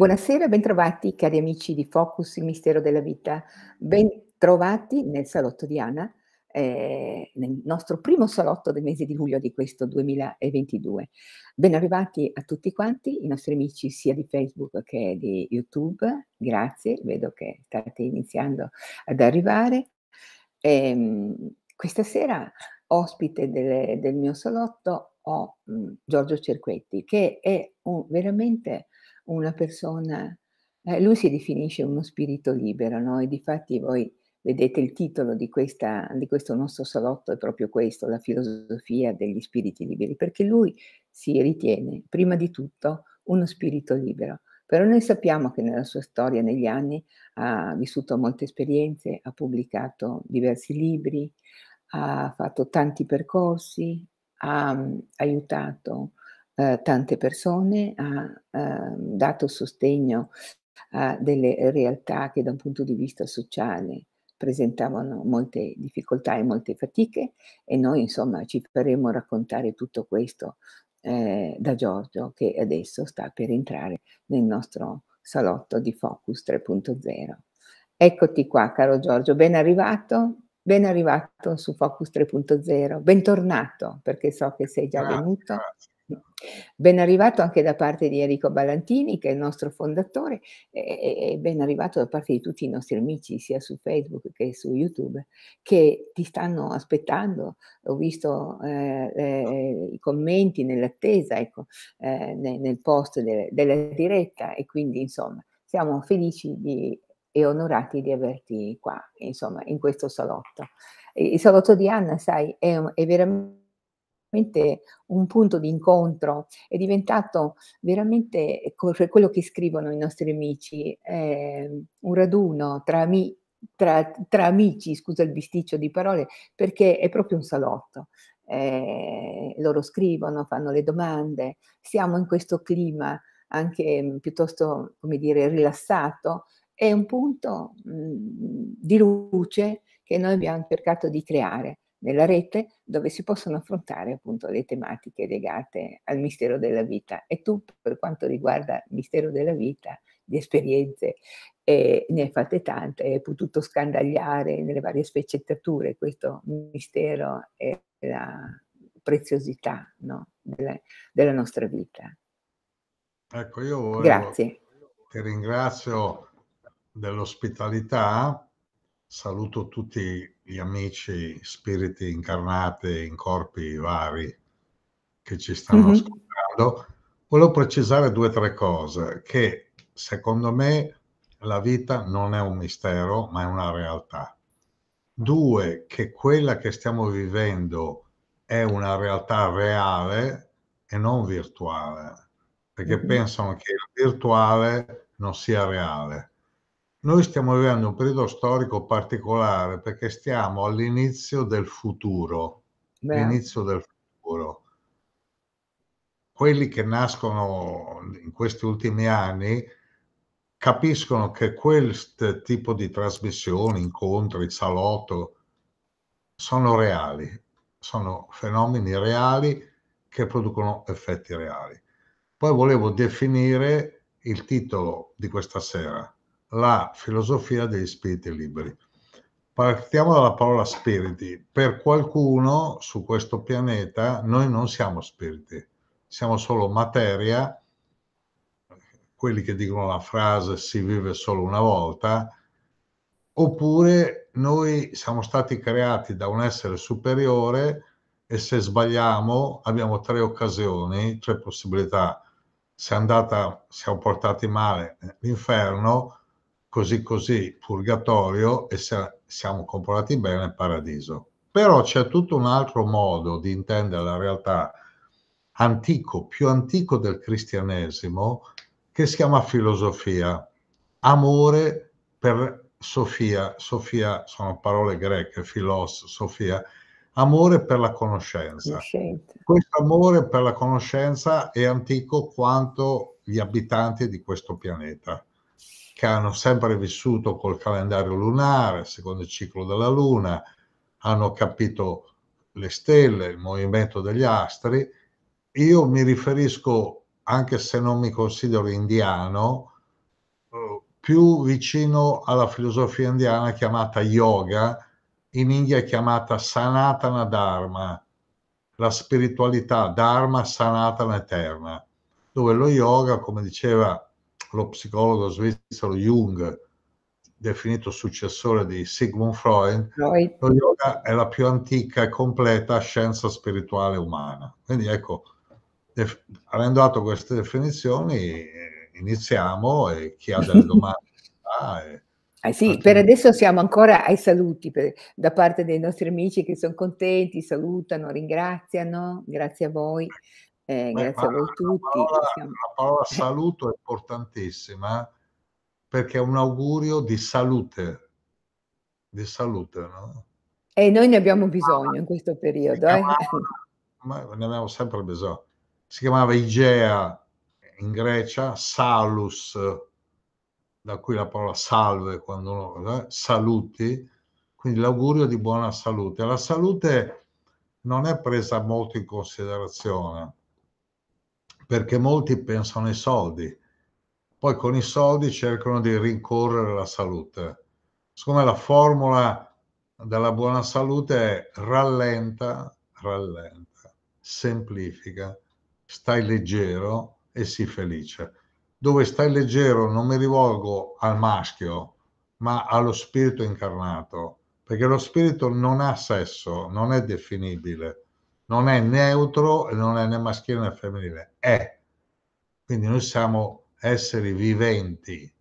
Buonasera, bentrovati cari amici di Focus, il mistero della vita. Bentrovati nel salotto di Anna, eh, nel nostro primo salotto del mese di luglio di questo 2022. Ben arrivati a tutti quanti, i nostri amici sia di Facebook che di YouTube. Grazie, vedo che state iniziando ad arrivare. E, ehm, questa sera, ospite delle, del mio salotto, ho mh, mm, Giorgio Cerquetti, che è un, veramente una persona, eh, lui si definisce uno spirito libero, no? e difatti voi vedete il titolo di, questa, di questo nostro salotto è proprio questo, la filosofia degli spiriti liberi, perché lui si ritiene prima di tutto uno spirito libero. Però noi sappiamo che nella sua storia, negli anni, ha vissuto molte esperienze, ha pubblicato diversi libri, ha fatto tanti percorsi, ha um, aiutato eh, tante persone, ha eh, dato sostegno a delle realtà che da un punto di vista sociale presentavano molte difficoltà e molte fatiche e noi insomma ci faremo raccontare tutto questo eh, da Giorgio che adesso sta per entrare nel nostro salotto di Focus 3.0. Eccoti qua caro Giorgio, ben arrivato, ben arrivato su Focus 3.0, bentornato perché so che sei già ah, venuto. Grazie. Ben arrivato anche da parte di Enrico Ballantini, che è il nostro fondatore, e ben arrivato da parte di tutti i nostri amici, sia su Facebook che su YouTube, che ti stanno aspettando. Ho visto eh, eh i commenti nell'attesa, ecco, eh, nel, post della diretta, e quindi insomma siamo felici di, e onorati di averti qua, insomma, in questo salotto. Il salotto di Anna, sai, è, è veramente veramente un punto di incontro, è diventato veramente ecco, cioè, quello che scrivono i nostri amici, eh, un raduno tra, ami, tra, tra, amici, scusa il bisticcio di parole, perché è proprio un salotto. Eh, loro scrivono, fanno le domande, siamo in questo clima anche mm, piuttosto, come dire, rilassato, è un punto mh, mm, di luce che noi abbiamo cercato di creare nella rete dove si possono affrontare appunto le tematiche legate al mistero della vita. E tu, per quanto riguarda il mistero della vita, di esperienze, eh, ne hai fatte tante, hai potuto scandagliare nelle varie sfaccettature questo mistero e la preziosità no? della, della, nostra vita. Ecco, io volevo, Grazie. ti ringrazio dell'ospitalità Saluto tutti gli amici, spiriti incarnate in corpi vari che ci stanno mm-hmm. ascoltando. Volevo precisare due o tre cose, che secondo me la vita non è un mistero, ma è una realtà. Due, che quella che stiamo vivendo è una realtà reale e non virtuale, perché mm-hmm. pensano che il virtuale non sia reale noi stiamo vivendo un periodo storico particolare perché stiamo all'inizio del futuro. Beh. L'inizio del futuro. Quelli che nascono in questi ultimi anni capiscono che quel tipo di trasmissioni, incontri, salotto, sono reali, sono fenomeni reali che producono effetti reali. Poi volevo definire il titolo di questa sera, la filosofia degli spiriti liberi. Partiamo dalla parola spiriti. Per qualcuno su questo pianeta noi non siamo spiriti, siamo solo materia. Quelli che dicono la frase si vive solo una volta, oppure noi siamo stati creati da un essere superiore e se sbagliamo abbiamo tre occasioni, tre possibilità. Se è andata, siamo portati male eh, l'inferno, così così purgatorio e se siamo comportati bene paradiso. Però c'è tutto un altro modo di intendere la realtà antico, più antico del cristianesimo, che si chiama filosofia, amore per Sofia, Sofia sono parole greche, filos, Sofia, amore per la conoscenza. conoscenza. Questo amore per la conoscenza è antico quanto gli abitanti di questo pianeta che hanno sempre vissuto col calendario lunare, secondo il ciclo della Luna, hanno capito le stelle, il movimento degli astri. Io mi riferisco, anche se non mi considero indiano, eh, più vicino alla filosofia indiana chiamata yoga, in India chiamata Sanatana Dharma, la spiritualità Dharma Sanatana Eterna, dove lo yoga, come diceva lo psicologo svizzero Jung, definito successore di Sigmund Freud, Freud, lo yoga è la più antica e completa scienza spirituale umana. Quindi ecco, def- avendo dato queste definizioni, eh, iniziamo e chi ha delle domande... ah, e- Ah sì, per adesso siamo ancora ai saluti per, da parte dei nostri amici che sono contenti, salutano, ringraziano, grazie a voi. Eh, Beh, grazie a voi la tutti. Parola, siamo... La parola saluto è importantissima perché è un augurio di salute, di salute, no? E noi ne abbiamo bisogno ah, in questo periodo. Eh. Chiamava, eh. ma ne abbiamo sempre bisogno. Si chiamava Igea in Grecia, salus, da cui la parola salve, quando uno, eh, saluti, quindi l'augurio di buona salute. La salute non è presa molto in considerazione perché molti pensano ai soldi, poi con i soldi cercano di rincorrere la salute. Secondo me la formula della buona salute è rallenta, rallenta, semplifica, stai leggero e sii felice. Dove stai leggero non mi rivolgo al maschio, ma allo spirito incarnato, perché lo spirito non ha sesso, non è definibile non è neutro e non è né maschile né femminile, è. Quindi noi siamo esseri viventi,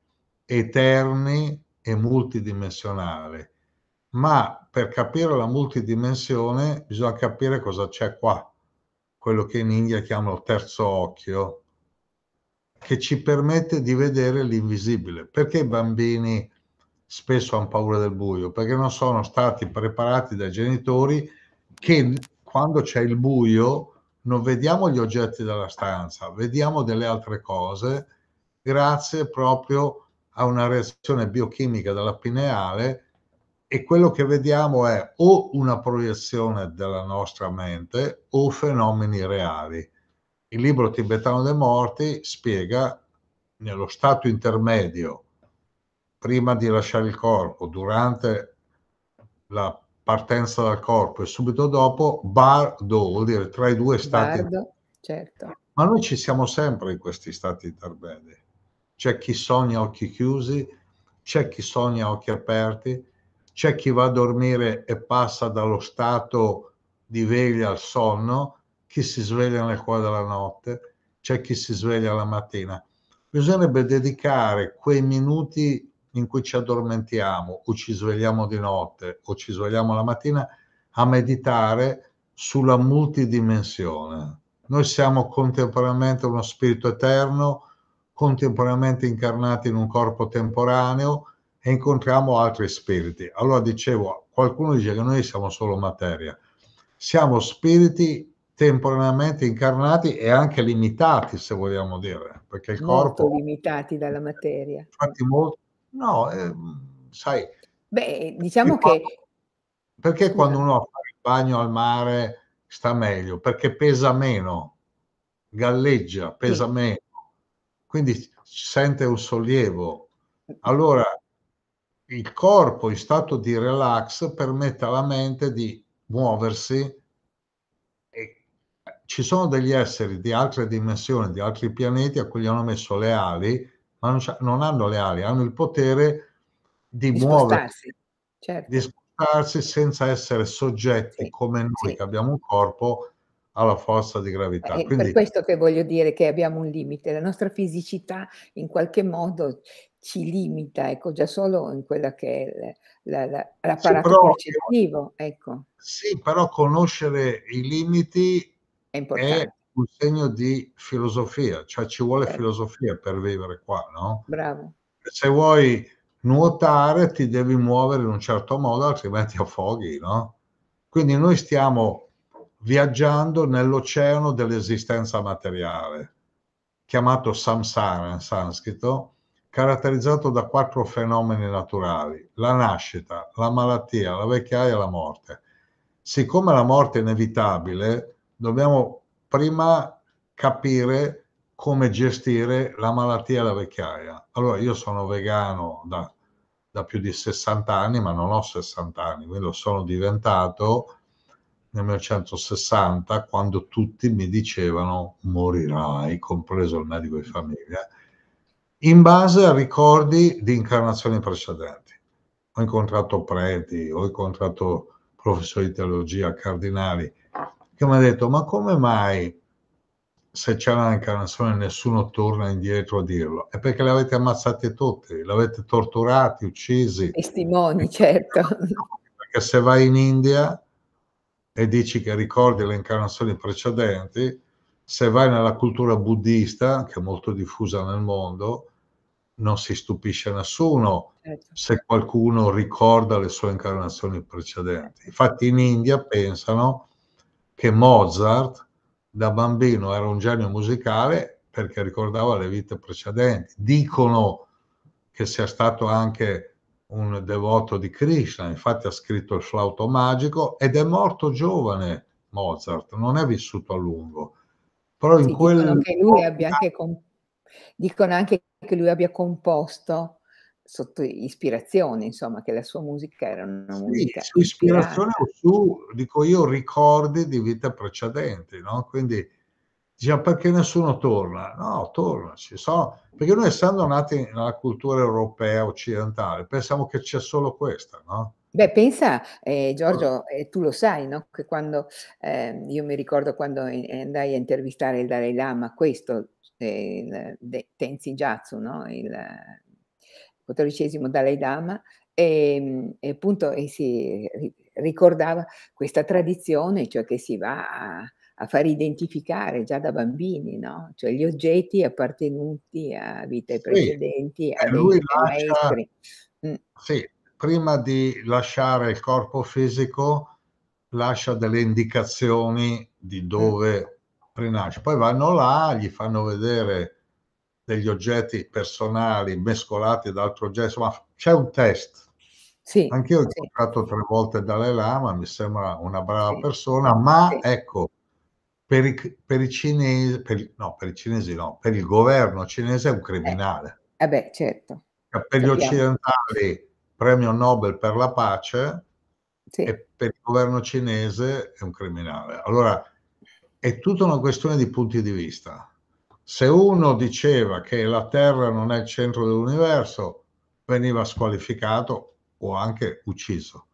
eterni e multidimensionali, ma per capire la multidimensione bisogna capire cosa c'è qua, quello che in India chiamano terzo occhio, che ci permette di vedere l'invisibile. Perché i bambini spesso hanno paura del buio? Perché non sono stati preparati dai genitori che quando c'è il buio non vediamo gli oggetti della stanza, vediamo delle altre cose grazie proprio a una reazione biochimica della pineale e quello che vediamo è o una proiezione della nostra mente o fenomeni reali. Il libro tibetano dei morti spiega nello stato intermedio, prima di lasciare il corpo, durante la partenza dal corpo e subito dopo bardo, vuol dire tra i due stati. Bardo, certo. Ma noi ci siamo sempre in questi stati intermedi. C'è chi sogna occhi chiusi, c'è chi sogna occhi aperti, c'è chi va a dormire e passa dallo stato di veglia al sonno, chi si sveglia nel cuore della notte, c'è chi si sveglia la mattina. Bisognerebbe dedicare quei minuti in cui ci addormentiamo o ci svegliamo di notte o ci svegliamo la mattina a meditare sulla multidimensione. Noi siamo contemporaneamente uno spirito eterno, contemporaneamente incarnati in un corpo temporaneo e incontriamo altri spiriti. Allora dicevo, qualcuno dice che noi siamo solo materia. Siamo spiriti temporaneamente incarnati e anche limitati, se vogliamo dire, perché il molto corpo... Molto limitati dalla materia. Infatti molto No, eh, sai. Beh, diciamo che. Perché quando uno fa il bagno al mare sta meglio? Perché pesa meno, galleggia, pesa sì. meno, quindi sente un sollievo. Allora il corpo in stato di relax permette alla mente di muoversi e eh, ci sono degli esseri di altre dimensioni, di altri pianeti a cui gli hanno messo le ali ma non, non hanno le ali, hanno il potere di, di muoversi, certo. di spostarsi senza essere soggetti sì. come noi sì. che abbiamo un corpo alla forza di gravità. Eh, è Quindi, per questo che voglio dire che abbiamo un limite, la nostra fisicità in qualche modo ci limita, ecco, già solo in quella che è la, la, l'apparato sì, però, percettivo. Ecco. Sì, però conoscere i limiti è importante. È un segno di filosofia, cioè ci vuole certo. filosofia per vivere qua, no? Bravo. Se vuoi nuotare ti devi muovere in un certo modo, altrimenti affoghi, no? Quindi noi stiamo viaggiando nell'oceano dell'esistenza materiale, chiamato samsara in sanscrito, caratterizzato da quattro fenomeni naturali, la nascita, la malattia, la vecchiaia e la morte. Siccome la morte è inevitabile, dobbiamo prima capire come gestire la malattia e la vecchiaia. Allora, io sono vegano da, da più di 60 anni, ma non ho 60 anni, quindi lo sono diventato nel 1960 quando tutti mi dicevano morirai, compreso il medico di famiglia, in base a ricordi di incarnazioni precedenti. Ho incontrato preti, ho incontrato professori di teologia, cardinali, che mi ha detto ma come mai se c'è una incarnazione nessuno torna indietro a dirlo? È perché le avete ammazzate tutte, le avete torturati, uccisi. Testimoni, certo. Perché se vai in India e dici che ricordi le incarnazioni precedenti, se vai nella cultura buddista, che è molto diffusa nel mondo, non si stupisce nessuno certo. se qualcuno ricorda le sue incarnazioni precedenti. Infatti in India pensano che Mozart da bambino era un genio musicale perché ricordava le vite precedenti. Dicono che sia stato anche un devoto di Krishna, infatti ha scritto il flauto magico ed è morto giovane Mozart, non è vissuto a lungo. Però sì, in quel... dicono, che lui abbia ah. anche, comp- dicono anche che lui abbia composto sotto ispirazione, insomma, che la sua musica era una sì, musica. Su ispirazione o su, dico io, ricordi di vita precedente, no? Quindi diciamo perché nessuno torna? No, torna, ci sono, perché noi essendo nati nella cultura europea occidentale, pensiamo che c'è solo questa, no? Beh, pensa, eh, Giorgio, eh, tu lo sai, no? Che quando eh, io mi ricordo quando eh, andai a intervistare il Dalai Lama, questo, eh, Tenzin Jatsu, no? Il, XIV Dalai Lama, e, ehm, e appunto e si ricordava questa tradizione, cioè che si va a, a far identificare già da bambini, no? cioè gli oggetti appartenuti a vite precedenti, sì, a lui lascia, mm. sì, prima di lasciare il corpo fisico lascia delle indicazioni di mm. dove mm. rinasce, poi vanno là, gli fanno vedere degli oggetti personali mescolati da altro oggetto, insomma c'è un test. Sì, Anch'io ho sì. incontrato tre volte Dalai Lama, mi sembra una brava sì. persona, ma sì. ecco, per i, per i, cinesi, per, no, per i cinesi no, per il governo cinese è un criminale. Eh, eh beh, certo. Cioè, per Sappiamo. gli occidentali premio Nobel per la pace sì. e per il governo cinese è un criminale. Allora, è tutta una questione di punti di vista. Se uno diceva che la Terra non è il centro dell'universo, veniva squalificato o anche ucciso.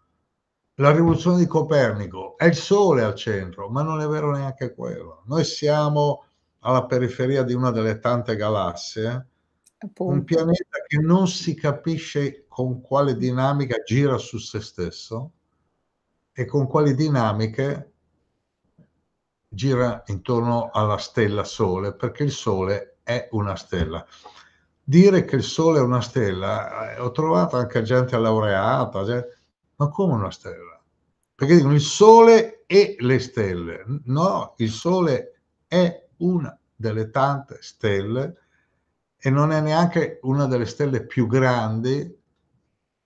La rivoluzione di Copernico è il Sole al centro, ma non è vero neanche quello. Noi siamo alla periferia di una delle tante galassie, Appunto. un pianeta che non si capisce con quale dinamica gira su se stesso e con quali dinamiche gira intorno alla stella Sole, perché il Sole è una stella. Dire che il Sole è una stella, eh, ho trovato anche gente laureata, gente, cioè, ma come una stella? Perché dicono il Sole e le stelle. No, il Sole è una delle tante stelle e non è neanche una delle stelle più grandi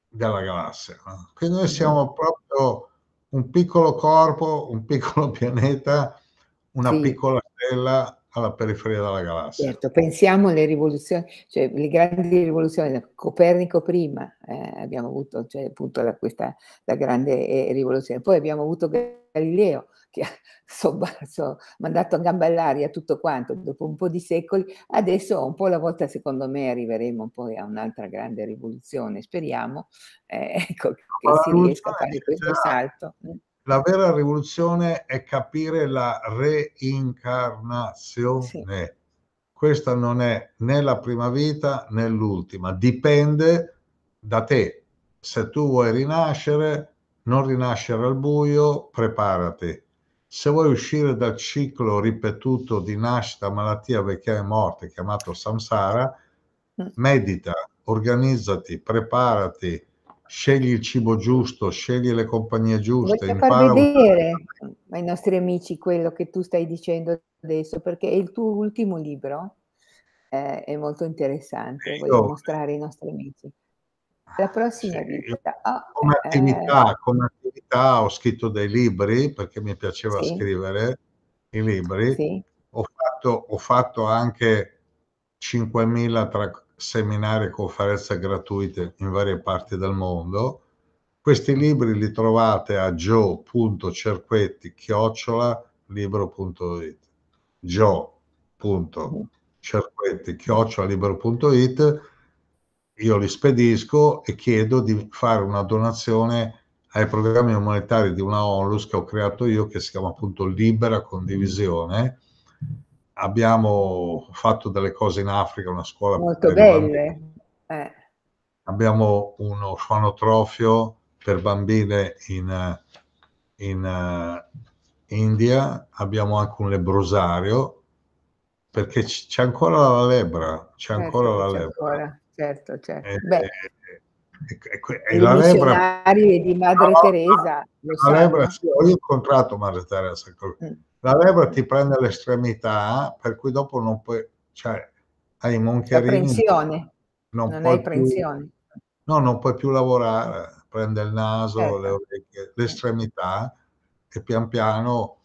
della galassia. No? Quindi noi siamo proprio un piccolo corpo, un piccolo pianeta una sì. piccola stella alla periferia della galassia. Certo, pensiamo alle rivoluzioni, cioè le grandi rivoluzioni, Copernico prima eh, abbiamo avuto cioè, appunto la, questa, la grande eh, rivoluzione, poi abbiamo avuto Galileo che ha sobbarso, mandato a gamba all'aria tutto quanto dopo un po' di secoli, adesso un po' alla volta secondo me arriveremo poi a un'altra grande rivoluzione, speriamo eh, ecco, che si riesca a fare questo salto. Eh la vera rivoluzione è capire la reincarnazione. Sì. Questa non è né la prima vita né l'ultima, dipende da te. Se tu vuoi rinascere, non rinascere al buio, preparati. Se vuoi uscire dal ciclo ripetuto di nascita, malattia, vecchiaia e morte, chiamato samsara, mm. medita, organizzati, preparati, scegli il cibo giusto, scegli le compagnie giuste. Voglio far vedere un... ai nostri amici quello che tu stai dicendo adesso, perché il tuo ultimo libro eh, è molto interessante, io... voglio mostrare ai nostri amici. La prossima sì, vita. Oh, ah, come, eh, attività, eh... come, attività, ho scritto dei libri, perché mi piaceva sì. scrivere i libri. Sì. Ho, fatto, ho fatto anche 5.000 tra seminari e conferenze gratuite in varie parti del mondo. Questi libri li trovate a joe.cerquetti-libro.it libroit io li spedisco e chiedo di fare una donazione ai programmi umanitari di una onlus che ho creato io che si chiama appunto Libera Condivisione abbiamo fatto delle cose in Africa, una scuola molto belle. Eh. Abbiamo uno sfanotrofio per bambine in, in uh, India, abbiamo anche un lebrosario perché c- c'è ancora la lebra, c'è certo, ancora la c'è lebbra. Ancora, certo, certo. Eh, eh, ecco, e, Beh. E, e, e la lebbra di Madre Teresa. la so, sì, ho incontrato Madre Teresa, ecco. mm la leva ti prende l'estremità, per cui dopo non puoi, cioè, hai i moncherini. La prensione. Non, non hai prensione. Più, no, non puoi più lavorare, prende il naso, certo. le orecchie, l'estremità e pian piano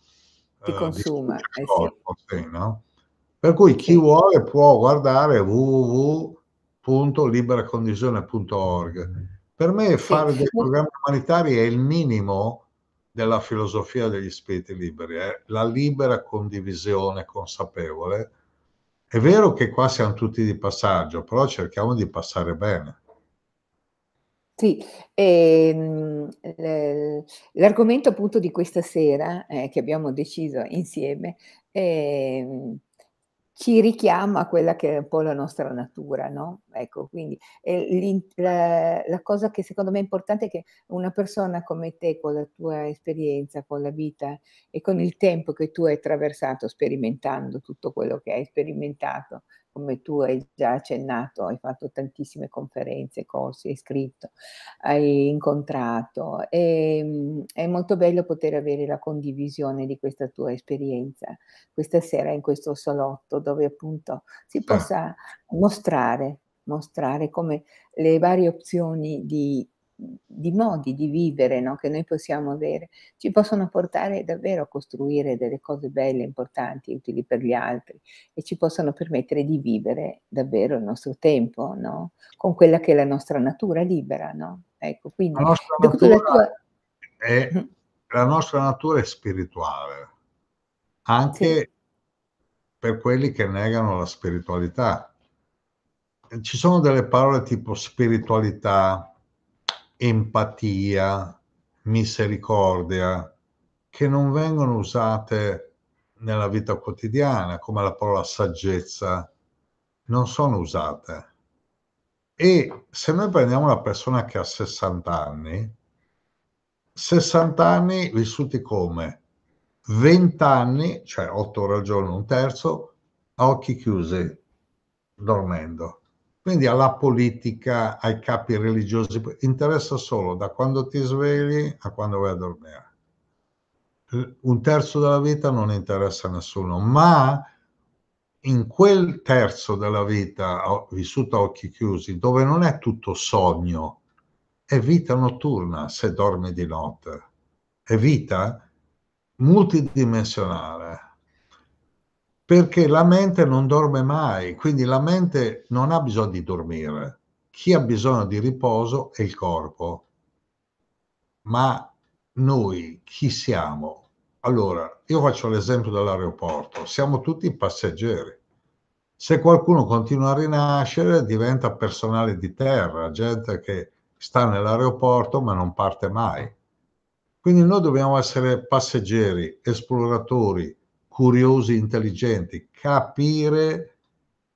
ti eh, consuma. Eh, corpo, sì. Sì, no? Per cui chi sì. vuole può guardare www.liberacondivisione.org. Per me fare dei programmi umanitari è il minimo della filosofia degli spiriti liberi, è eh. la libera condivisione consapevole. È vero che qua siamo tutti di passaggio, però cerchiamo di passare bene. Sì, ehm, l'argomento appunto di questa sera eh, che abbiamo deciso insieme eh, ci richiama a quella che è un po' la nostra natura, no? Ecco, quindi la, la, cosa che secondo me è importante è che una persona come te, con la tua esperienza, con la vita e con il tempo che tu hai attraversato sperimentando tutto quello che hai sperimentato, come tu hai già accennato, hai fatto tantissime conferenze, corsi, hai scritto, hai incontrato. E, ehm, è molto bello poter avere la condivisione di questa tua esperienza questa sera in questo salotto dove appunto si possa mostrare, mostrare come le varie opzioni di di modi di vivere no? che noi possiamo avere ci possono portare davvero a costruire delle cose belle, importanti, utili per gli altri e ci possono permettere di vivere davvero il nostro tempo no? con quella che è la nostra natura libera. No? Ecco, quindi, la, nostra natura tua... è, mm. la nostra natura è spirituale, anche sì. per quelli che negano la spiritualità. Ci sono delle parole tipo spiritualità, empatia, misericordia, che non vengono usate nella vita quotidiana, come la parola saggezza, non sono usate. E se noi prendiamo una persona che ha 60 anni, 60 anni vissuti come 20 anni, cioè 8 ore al giorno, un terzo, a occhi chiusi, dormendo. Quindi alla politica, ai capi religiosi, interessa solo da quando ti svegli a quando vai a dormire. Un terzo della vita non interessa a nessuno, ma in quel terzo della vita vissuta a occhi chiusi, dove non è tutto sogno, è vita notturna se dormi di notte, è vita multidimensionale perché la mente non dorme mai, quindi la mente non ha bisogno di dormire. Chi ha bisogno di riposo è il corpo. Ma noi chi siamo? Allora, io faccio l'esempio dell'aeroporto, siamo tutti passeggeri. Se qualcuno continua a rinascere, diventa personale di terra, gente che sta nell'aeroporto ma non parte mai. Quindi noi dobbiamo essere passeggeri, esploratori, curiosi, intelligenti, capire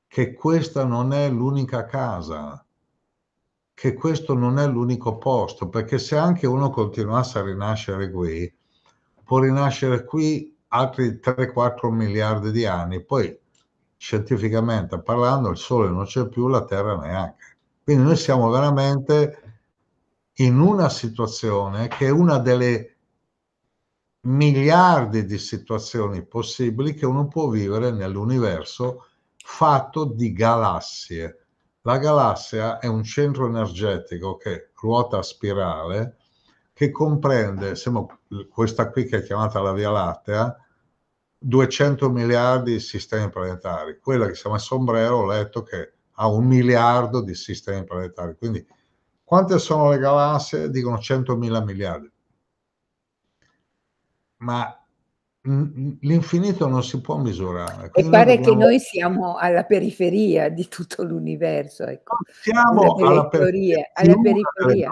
che questa non è l'unica casa, che questo non è l'unico posto, perché se anche uno continuasse a rinascere qui, può rinascere qui altri 3-4 miliardi di anni, poi scientificamente parlando il Sole non c'è più, la Terra neanche. Quindi noi siamo veramente in una situazione che è una delle miliardi di situazioni possibili che uno può vivere nell'universo fatto di galassie. La galassia è un centro energetico che ruota a spirale, che comprende, siamo, questa qui che è chiamata la Via Lattea, 200 miliardi di sistemi planetari. Quella che si chiama Sombrero ho letto che ha un miliardo di sistemi planetari. Quindi quante sono le galassie? Dicono 100.000 miliardi ma l'infinito non si può misurare. E pare dobbiamo... che noi siamo alla periferia di tutto l'universo. Ecco. Siamo alla periferia, alla periferia.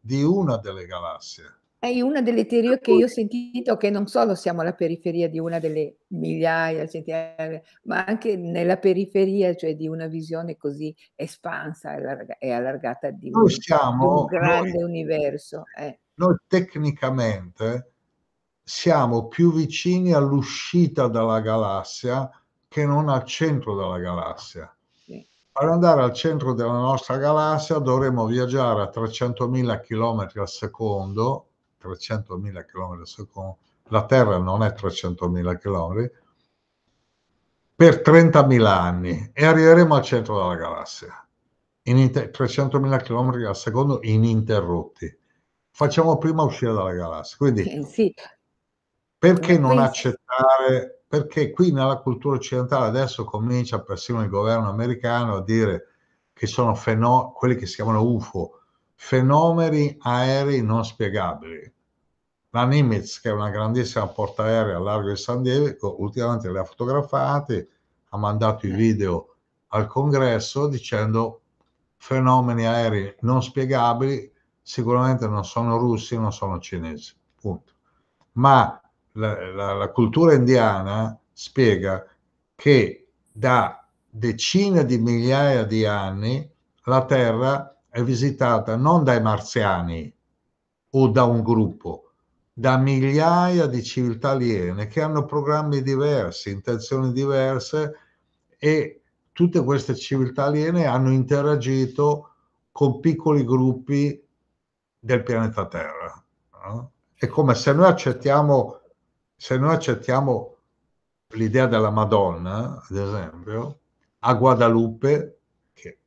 Di, una delle galassie. È una delle teorie che ecco. io ho sentito che non solo siamo alla periferia di una delle migliaia, centinaia, ma anche nella periferia, cioè di una visione così espansa e allargata di, un, siamo, di un grande noi, universo. Eh. Noi tecnicamente siamo più vicini all'uscita dalla galassia che non al centro della galassia. Per andare al centro della nostra galassia dovremmo viaggiare a 300.000 km al secondo, 300.000 km al secondo, la Terra non è 300.000 km, per 30.000 anni e arriveremo al centro della galassia, in inter- 300.000 km al secondo ininterrotti. Facciamo prima uscire dalla galassia. Quindi, sì, perché non accettare? Perché qui nella cultura occidentale adesso comincia persino il governo americano a dire che sono feno- quelli che si chiamano UFO, fenomeni aerei non spiegabili. La Nimitz, che è una grandissima portaerea a largo di San Diego, ultimamente le ha fotografate, ha mandato i video al congresso dicendo fenomeni aerei non spiegabili, sicuramente non sono russi, non sono cinesi, punto. Ma la, la, la cultura indiana spiega che da decine di migliaia di anni la Terra è visitata non dai marziani o da un gruppo, da migliaia di civiltà aliene che hanno programmi diversi, intenzioni diverse e tutte queste civiltà aliene hanno interagito con piccoli gruppi del pianeta Terra. No? È come se noi accettiamo se noi accettiamo l'idea della Madonna, ad esempio, a Guadalupe, che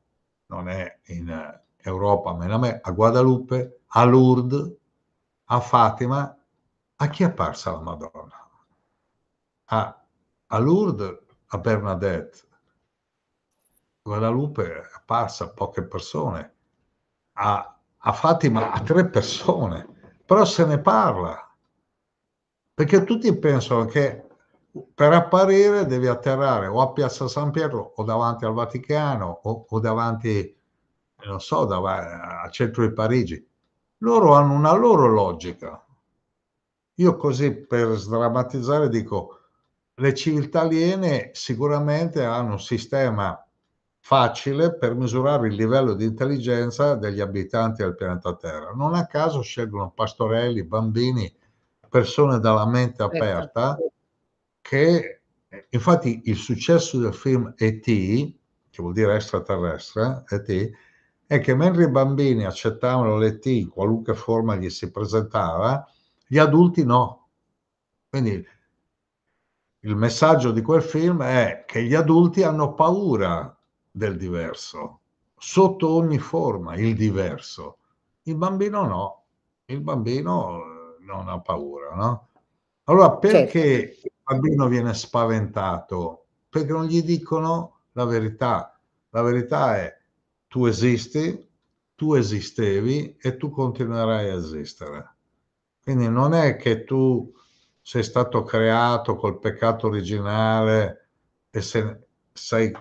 non è in Europa, ma in me, a Guadalupe, a Lourdes, a Fatima, a chi è apparsa la Madonna? A, a Lourdes, a Bernadette. Guadalupe è apparsa a poche persone, a, a Fatima a tre persone, però se ne parla, perché tutti pensano che per apparire devi atterrare o a Piazza San Pietro o davanti al Vaticano o, o davanti, non so, davanti al centro di Parigi. Loro hanno una loro logica. Io così per sdrammatizzare dico, le civiltà aliene sicuramente hanno un sistema facile per misurare il livello di intelligenza degli abitanti del pianeta Terra. Non a caso scelgono pastorelli, bambini, persone dalla mente certo. aperta che infatti il successo del film ET, che vuol dire extraterrestre, ET, è che mentre i bambini accettavano l'ET in qualunque forma gli si presentava, gli adulti no. Quindi il messaggio di quel film è che gli adulti hanno paura del diverso, sotto ogni forma, il diverso. Il bambino no, il bambino non ha paura, no? Allora perché certo. bambino viene spaventato? Perché non gli dicono la verità. La verità è tu esisti, tu esistevi e tu continuerai a esistere. Quindi non è che tu sei stato creato col peccato originale e se sei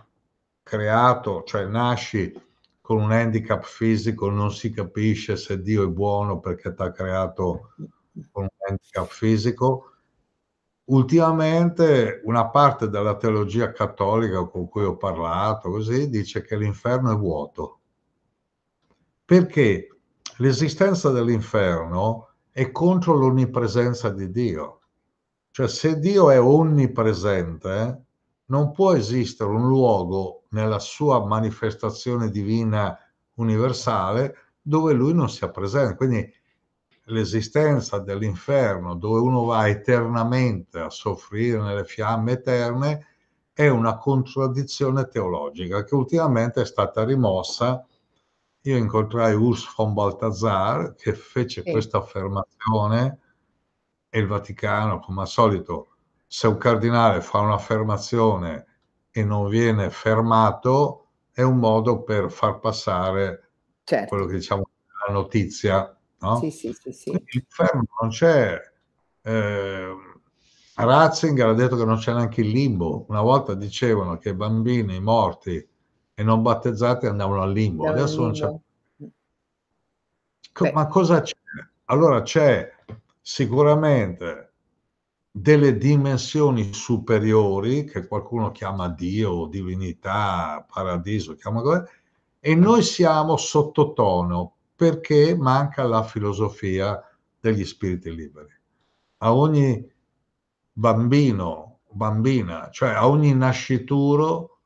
creato, cioè nasci con un handicap fisico, non si capisce se Dio è buono perché ti ha creato con un handicap fisico. Ultimamente una parte della teologia cattolica con cui ho parlato così, dice che l'inferno è vuoto, perché l'esistenza dell'inferno è contro l'onnipresenza di Dio. Cioè se Dio è onnipresente, non può esistere un luogo nella sua manifestazione divina universale dove lui non sia presente. Quindi l'esistenza dell'inferno, dove uno va eternamente a soffrire nelle fiamme eterne, è una contraddizione teologica che ultimamente è stata rimossa. Io incontrai Urs von Balthasar che fece sì. questa affermazione e il Vaticano, come al solito, se un cardinale fa un'affermazione e non viene fermato, è un modo per far passare certo. quello che diciamo la notizia No? Sì, sì, sì, sì. L'inferno non c'è. Eh, Ratzinger ha detto che non c'è neanche il limbo. Una volta dicevano che i bambini morti e non battezzati andavano al limbo, Andava adesso non c'è. Beh. Ma cosa c'è? Allora c'è sicuramente delle dimensioni superiori che qualcuno chiama Dio, divinità, paradiso, chiama e noi siamo sottotono perché manca la filosofia degli spiriti liberi. A ogni bambino, bambina, cioè a ogni nascituro,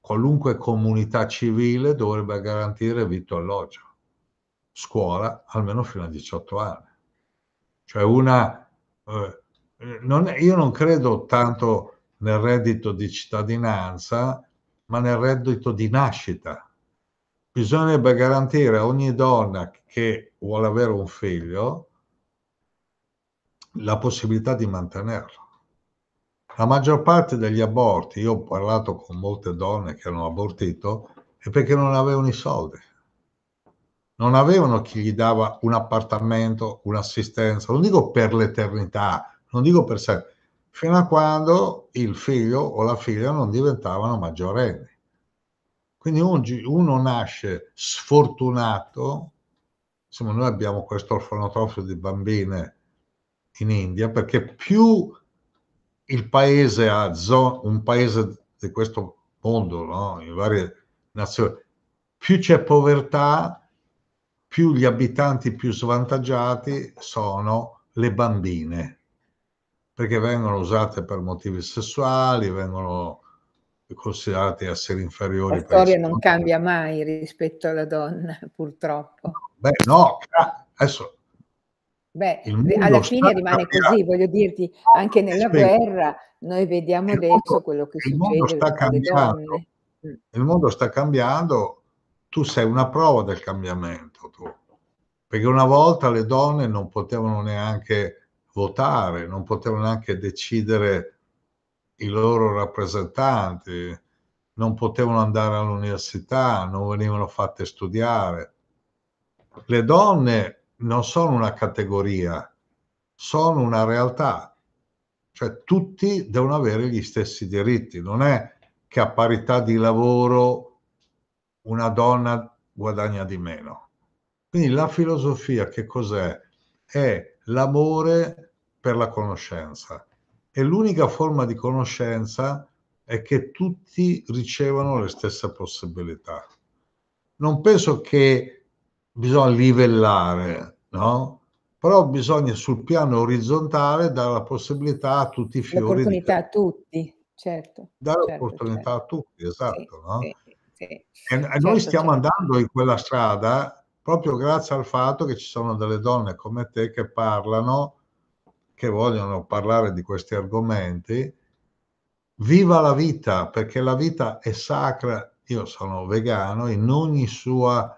qualunque comunità civile dovrebbe garantire vitto alloggio, scuola almeno fino a 18 anni. Cioè una... Eh, non, io non credo tanto nel reddito di cittadinanza, ma nel reddito di nascita bisognerebbe garantire a ogni donna che vuole avere un figlio la possibilità di mantenerlo. La maggior parte degli aborti, io ho parlato con molte donne che hanno abortito, è perché non avevano i soldi. Non avevano chi gli dava un appartamento, un'assistenza, non dico per l'eternità, non dico per sé, fino a quando il figlio o la figlia non diventavano maggiorenni. Quindi oggi uno nasce sfortunato, insomma noi abbiamo questo orfanotrofio di bambine in India, perché più il paese ha zone, un paese di questo mondo, no? in varie nazioni, più c'è povertà, più gli abitanti più svantaggiati sono le bambine, perché vengono usate per motivi sessuali, vengono considerate esseri inferiori. La storia non cambia mai rispetto alla donna, purtroppo. Beh, no, adesso... Beh, alla fine rimane cambiando. così, voglio dirti, anche nella Aspetta. guerra noi vediamo il adesso mondo, quello che il succede. Mondo sta cambiando. Mm. Il mondo sta cambiando, tu sei una prova del cambiamento, tu. perché una volta le donne non potevano neanche votare, non potevano neanche decidere i loro rappresentanti, non potevano andare all'università, non venivano fatte studiare. Le donne non sono una categoria, sono una realtà. Cioè tutti devono avere gli stessi diritti, non è che a parità di lavoro una donna guadagna di meno. Quindi la filosofia che cos'è? È l'amore per la conoscenza e l'unica forma di conoscenza è che tutti ricevano le stesse possibilità. Non penso che bisogna livellare, no? Però bisogna sul piano orizzontale dare la possibilità a tutti i fiori. L'opportunità di... a tutti, certo. Dare certo, l'opportunità certo. a tutti, esatto. Sì, no? sì, sì. E, certo, noi stiamo certo. andando in quella strada proprio grazie al fatto che ci sono delle donne come te che parlano che vogliono parlare di questi argomenti. Viva la vita, perché la vita è sacra. Io sono vegano in ogni sua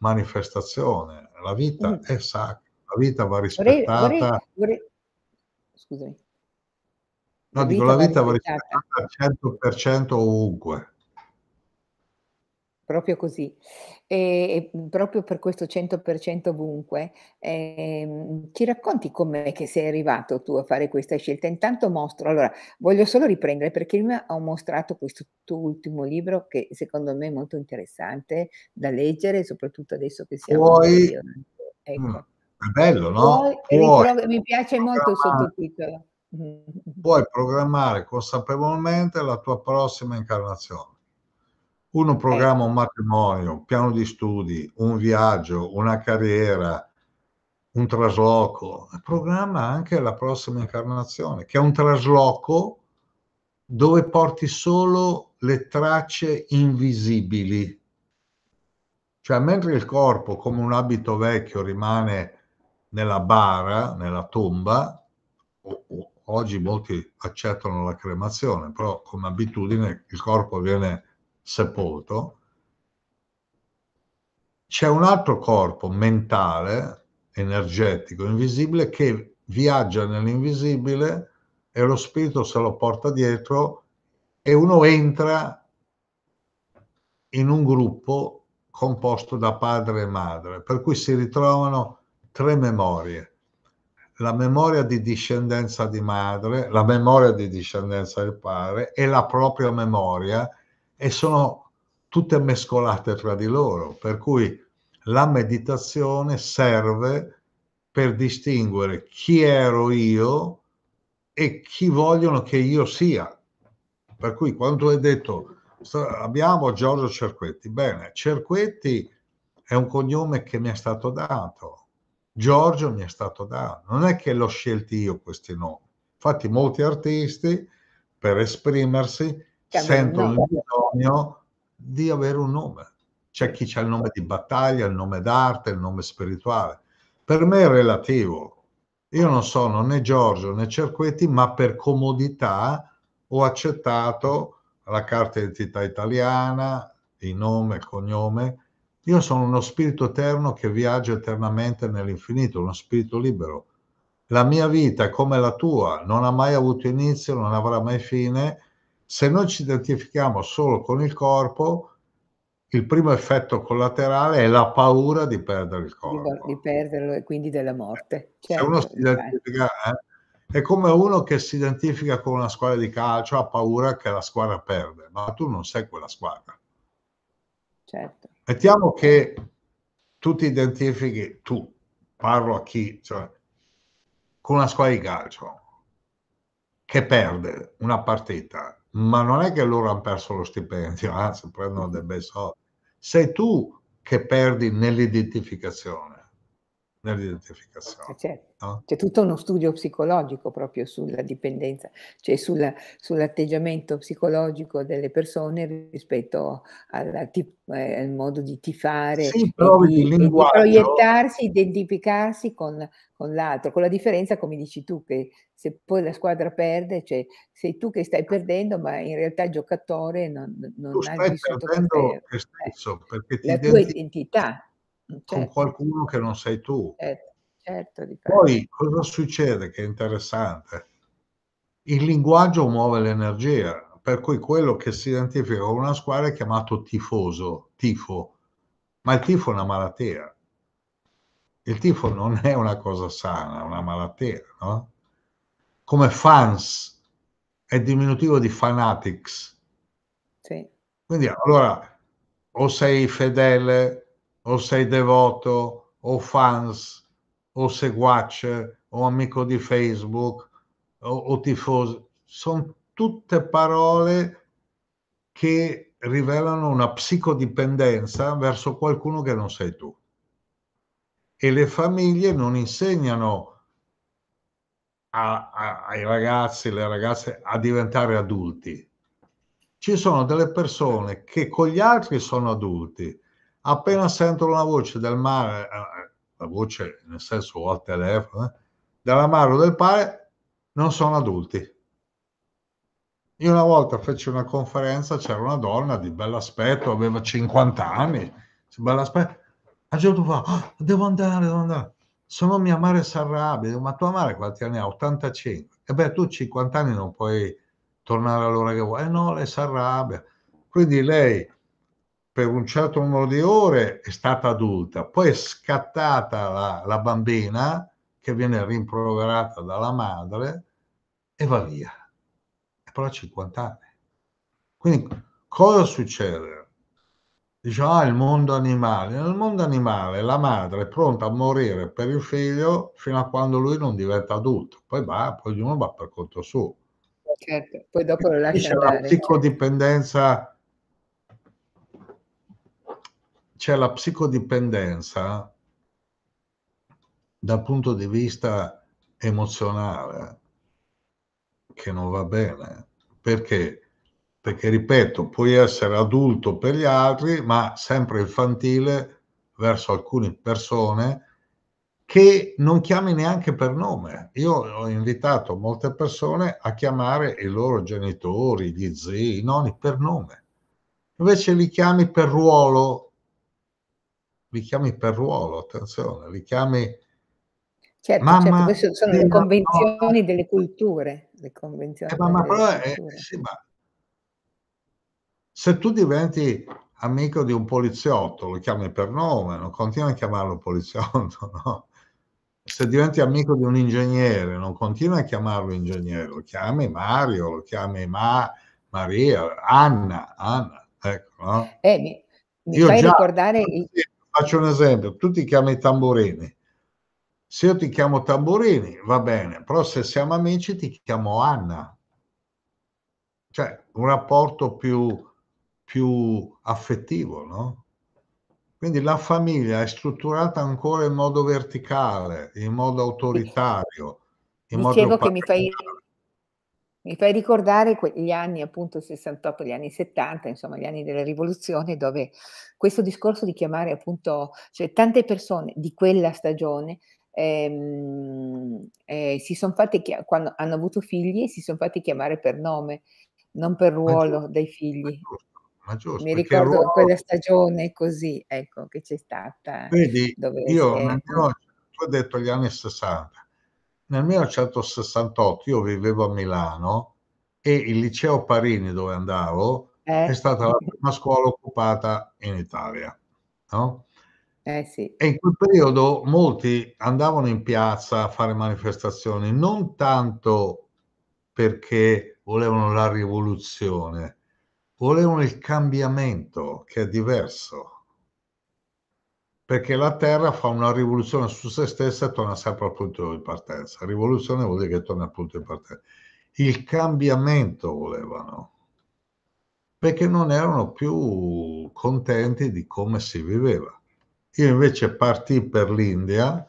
manifestazione. La vita mm. è sacra, la vita va rispettata. Vorrei, vorrei, vorrei... Scusami. No, la dico, vita la vita va rispettata al 100% ovunque. Proprio così e proprio per questo 100% ovunque, ehm, ci racconti com'è che sei arrivato tu a fare questa scelta? Intanto mostro, allora voglio solo riprendere perché prima ho mostrato questo tuo ultimo libro che secondo me è molto interessante da leggere, soprattutto adesso che siamo... Poi... Mm, ecco. Mm, è bello, no? Puoi, Puoi, mi piace molto il sottotitolo. Mm, mm, Puoi programmare consapevolmente la tua prossima incarnazione. Uno eh. programma un matrimonio, un piano di studi, un viaggio, una carriera, un trasloco, programma anche la prossima incarnazione, che è un trasloco dove porti solo le tracce invisibili. Cioè, mentre il corpo, come un abito vecchio, rimane nella bara, nella tomba, oggi molti accettano la cremazione, però come abitudine il corpo viene sepolto, c'è un altro corpo mentale, energetico, invisibile, che viaggia nell'invisibile e lo spirito se lo porta dietro e uno entra in un gruppo composto da padre e madre, per cui si ritrovano tre memorie. La memoria di discendenza di madre, la memoria di discendenza del padre e la propria memoria e sono tutte mescolate tra di loro, per cui la meditazione serve per distinguere chi ero io e chi vogliono che io sia. Per cui quando hai detto abbiamo Giorgio Cerquetti, bene, Cerquetti è un cognome che mi è stato dato, Giorgio mi è stato dato, non è che l'ho scelto io questi nomi. Infatti molti artisti per esprimersi sentono il bisogno di avere un nome. C'è chi ha il nome di battaglia, il nome d'arte, il nome spirituale. Per me è relativo. Io non sono né Giorgio né Cerquetti, ma per comodità ho accettato la carta d'identità italiana, il nome, il cognome. Io sono uno spirito eterno che viaggia eternamente nell'infinito, uno spirito libero. La mia vita è come la tua, non ha mai avuto inizio, non avrà mai fine se noi ci identifichiamo solo con il corpo, il primo effetto collaterale è la paura di perdere il corpo. Di, perderlo e quindi della morte. Certo, certo. Eh, è come uno che si identifica con una squadra di calcio, ha paura che la squadra perde, ma tu non sei quella squadra. Certo. Mettiamo che tu ti identifichi, tu, parlo a chi, cioè, con una squadra di calcio che perde una partita ma non è che loro hanno perso lo stipendio, anzi prendono dei bei soldi. Sei tu che perdi nell'identificazione nell'identificazione. Eh, certo. no? c'è, tutto uno studio psicologico proprio sulla dipendenza, cioè sulla, sull'atteggiamento psicologico delle persone rispetto alla, eh, al modo di tifare, sì, di, di, di, proiettarsi, identificarsi con, con, l'altro, con la differenza, come dici tu, che se poi la squadra perde, cioè sei tu che stai perdendo, ma in realtà il giocatore non, non ha vissuto con te, eh, la tua identità certo. con qualcuno che non sei tu. Certo, certo, Poi cosa succede che è interessante? Il linguaggio muove l'energia, per cui quello che si identifica con una squadra è chiamato tifoso, tifo, ma il tifo è una malattia. Il tifo non è una cosa sana, è una malattia, no? Come fans è diminutivo di fanatics. Sì. Quindi allora o sei fedele o sei devoto o fans o seguace o amico di Facebook o, o tifoso. Sono tutte parole che rivelano una psicodipendenza verso qualcuno che non sei tu. E le famiglie non insegnano a, a, ai ragazzi, le ragazze a diventare adulti. Ci sono delle persone che con gli altri sono adulti, appena sentono la voce del mare, eh, eh, la voce nel senso o al telefono, eh, dell'amaro del pare, non sono adulti. Io una volta feci una conferenza, c'era una donna di bell'aspetto, aveva 50 anni, bell'aspetto, a un certo fa, oh, devo andare, devo andare. Se no mia madre si arrabbia, ma tua madre quanti anni ha? 85. E beh, tu 50 anni non puoi tornare all'ora che vuoi. Eh no, lei si arrabbia. Quindi lei per un certo numero di ore è stata adulta, poi è scattata la, la bambina che viene rimproverata dalla madre e va via. E però ha 50 anni. Quindi cosa succede? Diciamo, ah, il mondo animale. Nel mondo animale la madre è pronta a morire per il figlio fino a quando lui non diventa adulto, poi va, poi ognuno va per conto suo. Certo, poi dopo lo lascia C'è la psicodipendenza c'è la psicodipendenza dal punto di vista emozionale che non va bene perché perché ripeto puoi essere adulto per gli altri ma sempre infantile verso alcune persone che non chiami neanche per nome io ho invitato molte persone a chiamare i loro genitori gli zii i nonni per nome invece li chiami per ruolo richiami per ruolo, attenzione, richiami... Certo, mamma, certo sono le convenzioni no. delle culture. Le convenzioni eh, mamma, però, eh, sì, ma se tu diventi amico di un poliziotto, lo chiami per nome, non continui a chiamarlo poliziotto, no? Se diventi amico di un ingegnere, non continui a chiamarlo ingegnere, lo chiami Mario, lo chiami Ma, Maria, Anna, Anna, ecco, no? Eh, mi, mi fai già, ricordare... Il faccio un esempio, tu ti chiami Tamburini, se io ti chiamo Tamburini va bene, però se siamo amici ti chiamo Anna. Cioè, un rapporto più, più affettivo, no? Quindi la famiglia è strutturata ancora in modo verticale, in modo autoritario. In Dicevo modo che mi fai mi fai ricordare quegli anni, appunto 68, gli anni 70, insomma gli anni della rivoluzione, dove questo discorso di chiamare appunto, cioè tante persone di quella stagione ehm, eh, si sono fatte, chiam- quando hanno avuto figli, si sono fatti chiamare per nome, non per ruolo giusto, dai figli. Ma giusto, mi ricordo ruolo... quella stagione così, ecco, che c'è stata. Vedi, dove io, eh, oggi, tu hai detto gli anni 60, nel 1968 io vivevo a Milano e il liceo Parini dove andavo eh. è stata la prima scuola occupata in Italia. No? Eh sì. E in quel periodo molti andavano in piazza a fare manifestazioni, non tanto perché volevano la rivoluzione, volevano il cambiamento che è diverso perché la Terra fa una rivoluzione su se stessa e torna sempre al punto di partenza. Rivoluzione vuol dire che torna al punto di partenza. Il cambiamento volevano, perché non erano più contenti di come si viveva. Io invece partii per l'India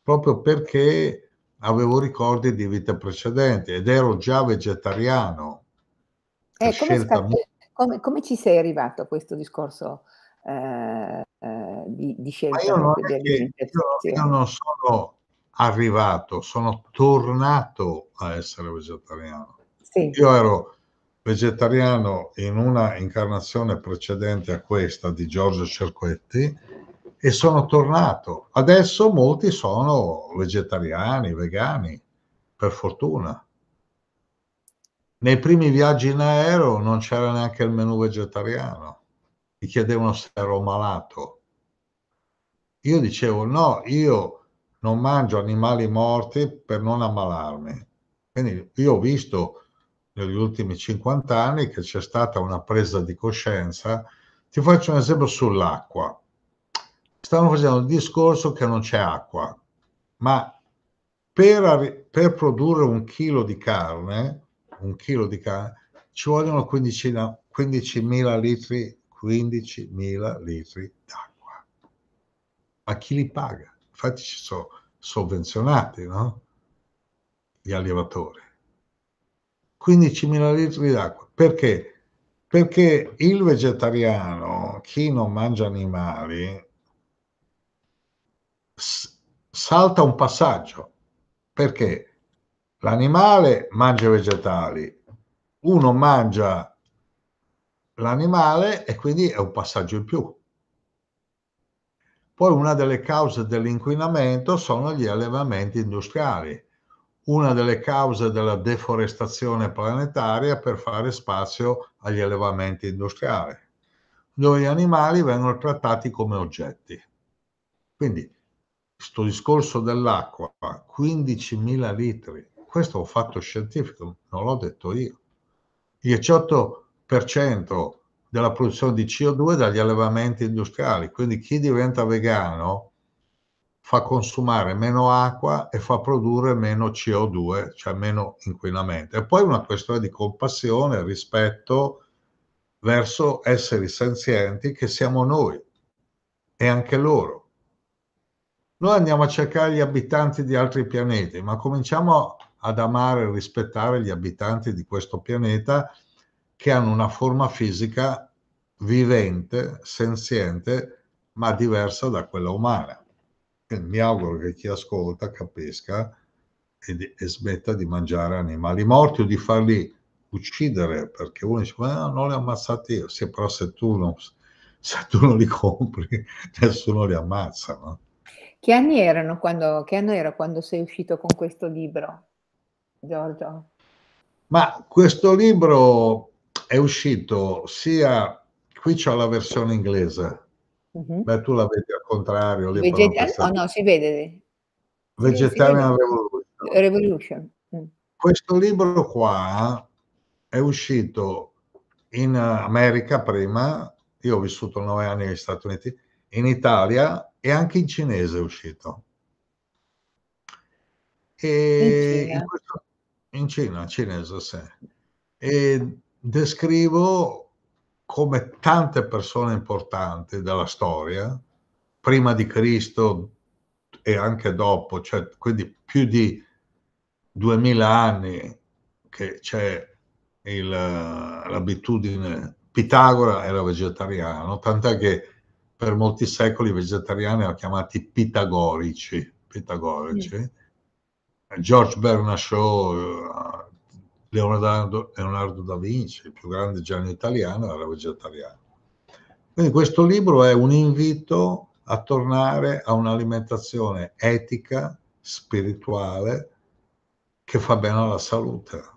proprio perché avevo ricordi di vite precedenti ed ero già vegetariano. Eh, come, scelta... come, come, ci sei arrivato a questo discorso eh, eh, di, di scelta. Io non, di io, io non sono arrivato, sono tornato a essere vegetariano. Sì. Io ero vegetariano in una incarnazione precedente a questa di Giorgio Cerquetti e sono tornato. Adesso molti sono vegetariani, vegani, per fortuna. Nei primi viaggi in aereo non c'era neanche il menù vegetariano mi chiedevano se ero malato. Io dicevo no, io non mangio animali morti per non ammalarmi. Quindi io ho visto negli ultimi 50 anni che c'è stata una presa di coscienza. Ti faccio un esempio sull'acqua. Stanno facendo il discorso che non c'è acqua, ma per, per produrre un chilo di carne, un chilo di carne, ci vogliono 15.000 litri 15.000 litri d'acqua. Ma chi li paga? Infatti ci sono sovvenzionati, no? Gli allevatori. 15.000 litri d'acqua. Perché? Perché il vegetariano, chi non mangia animali, salta un passaggio. Perché? L'animale mangia vegetali, uno mangia l'animale e quindi è un passaggio in più. Poi una delle cause dell'inquinamento sono gli allevamenti industriali, una delle cause della deforestazione planetaria per fare spazio agli allevamenti industriali, dove gli animali vengono trattati come oggetti. Quindi, questo discorso dell'acqua, 15.000 litri, questo è un fatto scientifico, non l'ho detto io. Gli 18 della produzione di CO2 dagli allevamenti industriali. Quindi chi diventa vegano fa consumare meno acqua e fa produrre meno CO2, cioè meno inquinamento. E poi una questione di compassione, rispetto verso esseri senzienti che siamo noi e anche loro. Noi andiamo a cercare gli abitanti di altri pianeti, ma cominciamo ad amare e rispettare gli abitanti di questo pianeta che hanno una forma fisica vivente, senziente, ma diversa da quella umana. E mi auguro che chi ascolta capisca e, e, smetta di mangiare animali morti o di farli uccidere, perché uno dice, ma no, non li ho ammazzati io, sì, però se tu non, se tu non li compri, nessuno li ammazza. No? Che, anni erano quando, che anno era quando sei uscito con questo libro, Giorgio? Ma questo libro è uscito sia qui c'è la versione inglese, uh-huh. beh tu la vedi al contrario. Vegetarian? Oh, no, si vede. Vegetarian si vede. Revolution. Revolution. Mm. Questo libro qua è uscito in America prima, io ho vissuto nove anni negli Stati Uniti, in Italia e anche in cinese è uscito. E in Cina, in Cina cinese, sì. E descrivo come tante persone importanti della storia, prima di Cristo e anche dopo, cioè quindi più di 2000 anni che c'è il, l'abitudine, Pitagora era vegetariano, tant'è che per molti secoli i vegetariani erano chiamati pitagorici, pitagorici. Sì. George Bernard Shaw Leonardo, Leonardo da Vinci, il più grande genio italiano, era vegetariano. Quindi questo libro è un invito a tornare a un'alimentazione etica, spirituale, che fa bene alla salute.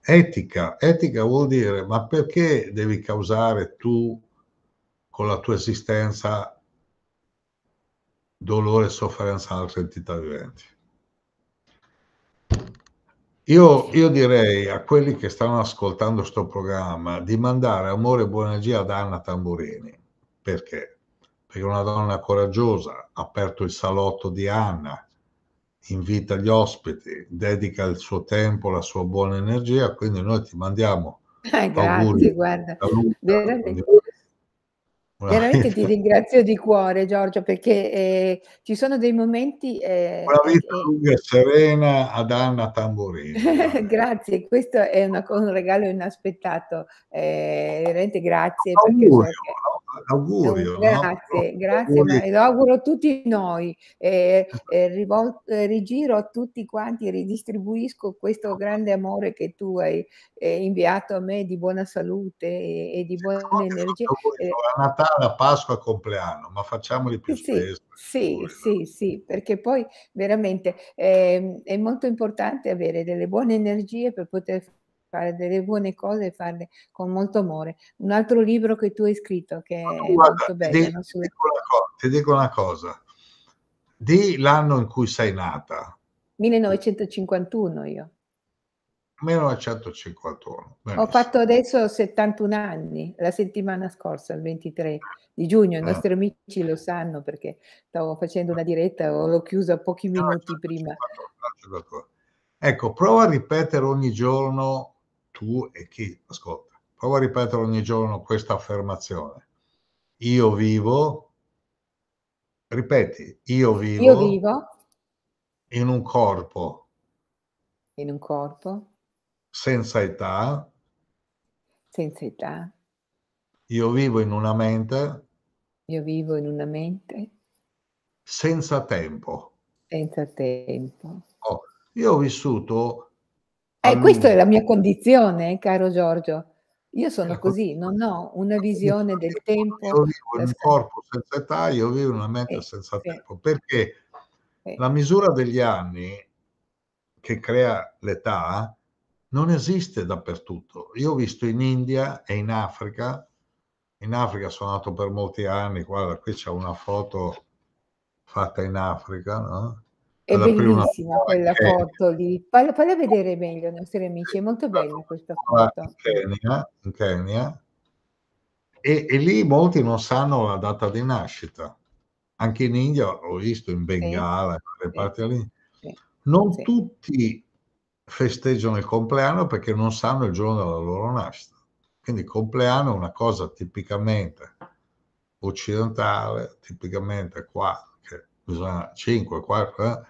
Etica, etica vuol dire ma perché devi causare tu con la tua esistenza dolore e sofferenza ad altre entità viventi? Io, io, direi a quelli che stanno ascoltando questo programma di mandare amore e buona energia ad Anna Tamburini. Perché? Perché è una donna coraggiosa, ha aperto il salotto di Anna, invita gli ospiti, dedica il suo tempo, la sua buona energia, quindi noi ti mandiamo eh, grazie, guarda, veramente, Veramente ti ringrazio di cuore Giorgio perché eh, ci sono dei momenti... Eh, una vita lunga e serena ad Anna Tamburini. grazie, questo è un regalo inaspettato. Eh, veramente grazie. augurio, perché, no? auguri. Grazie, no? grazie, auguri. lo auguro a tutti noi. Eh, eh, rivol- rigiro a tutti quanti, ridistribuisco questo grande amore che tu hai eh, inviato a me di buona salute e, e di buona no, energia. A eh, Natale, a Pasqua, a compleanno, ma facciamoli più sì, spesso. Sì, sì, sì, perché poi veramente ehm, è molto importante avere delle buone energie per poter fare delle buone cose e farle con molto amore. Un altro libro che tu hai scritto che no, è guarda, molto bello. Ti, no? Sulle... ti dico una cosa, di l'anno in cui sei nata. 1951 io. 1951. Benissimo. Ho fatto adesso 71 anni, la settimana scorsa, il 23 di giugno. I eh. nostri amici lo sanno perché stavo facendo una diretta o l'ho chiusa pochi minuti prima. Ecco, prova a ripetere ogni giorno tu e chi ascolta. Provo a ripetere ogni giorno questa affermazione. Io vivo, ripeti, io vivo, io vivo in un corpo. In un corpo. Senza età. Senza età. Io vivo in una mente. Io vivo in una mente. Senza tempo. Senza tempo. Oh, io ho vissuto eh, questa è la mia condizione, caro Giorgio. Io eh, sono ecco. così, non ho una visione del tempo. Io vivo un corpo senza età, io vivo una mente eh, senza tempo, perché eh. la misura degli anni che crea l'età non esiste dappertutto. Io ho visto in India e in Africa, in Africa sono nato per molti anni, guarda qui c'è una foto fatta in Africa, no? È bellissima quella Kenya. foto lì, falla, falla vedere meglio ai nostri amici, è molto bella questa foto. In Kenya, in Kenya. E, e, lì molti non sanno la data di nascita, anche in India ho visto, in Bengala, in quelle parti lì. Non tutti festeggiano il compleanno perché non sanno il giorno della loro nascita. Quindi il compleanno è una cosa tipicamente occidentale, tipicamente qua, che bisogna 5, 4,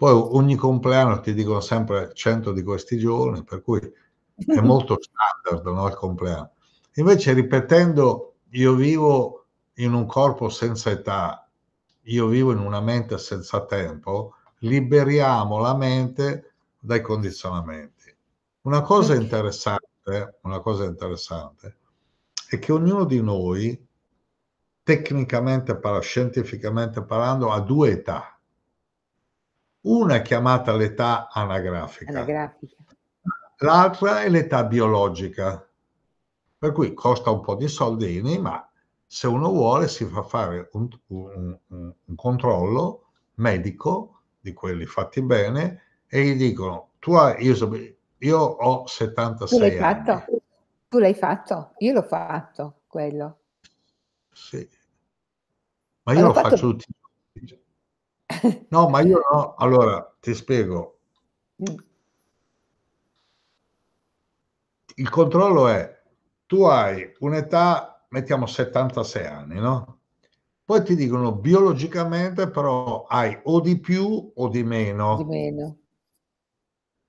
poi ogni compleanno ti dicono sempre 100 di questi giorni, per cui è molto standard no, il compleanno. Invece ripetendo io vivo in un corpo senza età, io vivo in una mente senza tempo, liberiamo la mente dai condizionamenti. Una cosa interessante, una cosa interessante è che ognuno di noi, tecnicamente, scientificamente parlando, ha due età. Una è chiamata l'età anagrafica, anagrafica. l'altra è l'età biologica, per cui costa un po' di soldini, ma se uno vuole si fa fare un, un, un, un controllo medico di quelli fatti bene e gli dicono, tu hai, io, io ho 76 tu l'hai anni. Fatto? Tu l'hai fatto? Io l'ho fatto, quello. Sì. Ma io lo, fatto... faccio tutti No, ma io no. Allora, ti spiego. Il controllo è, tu hai un'età, mettiamo 76 anni, no? Poi ti dicono biologicamente però hai o di più o di meno. Di meno.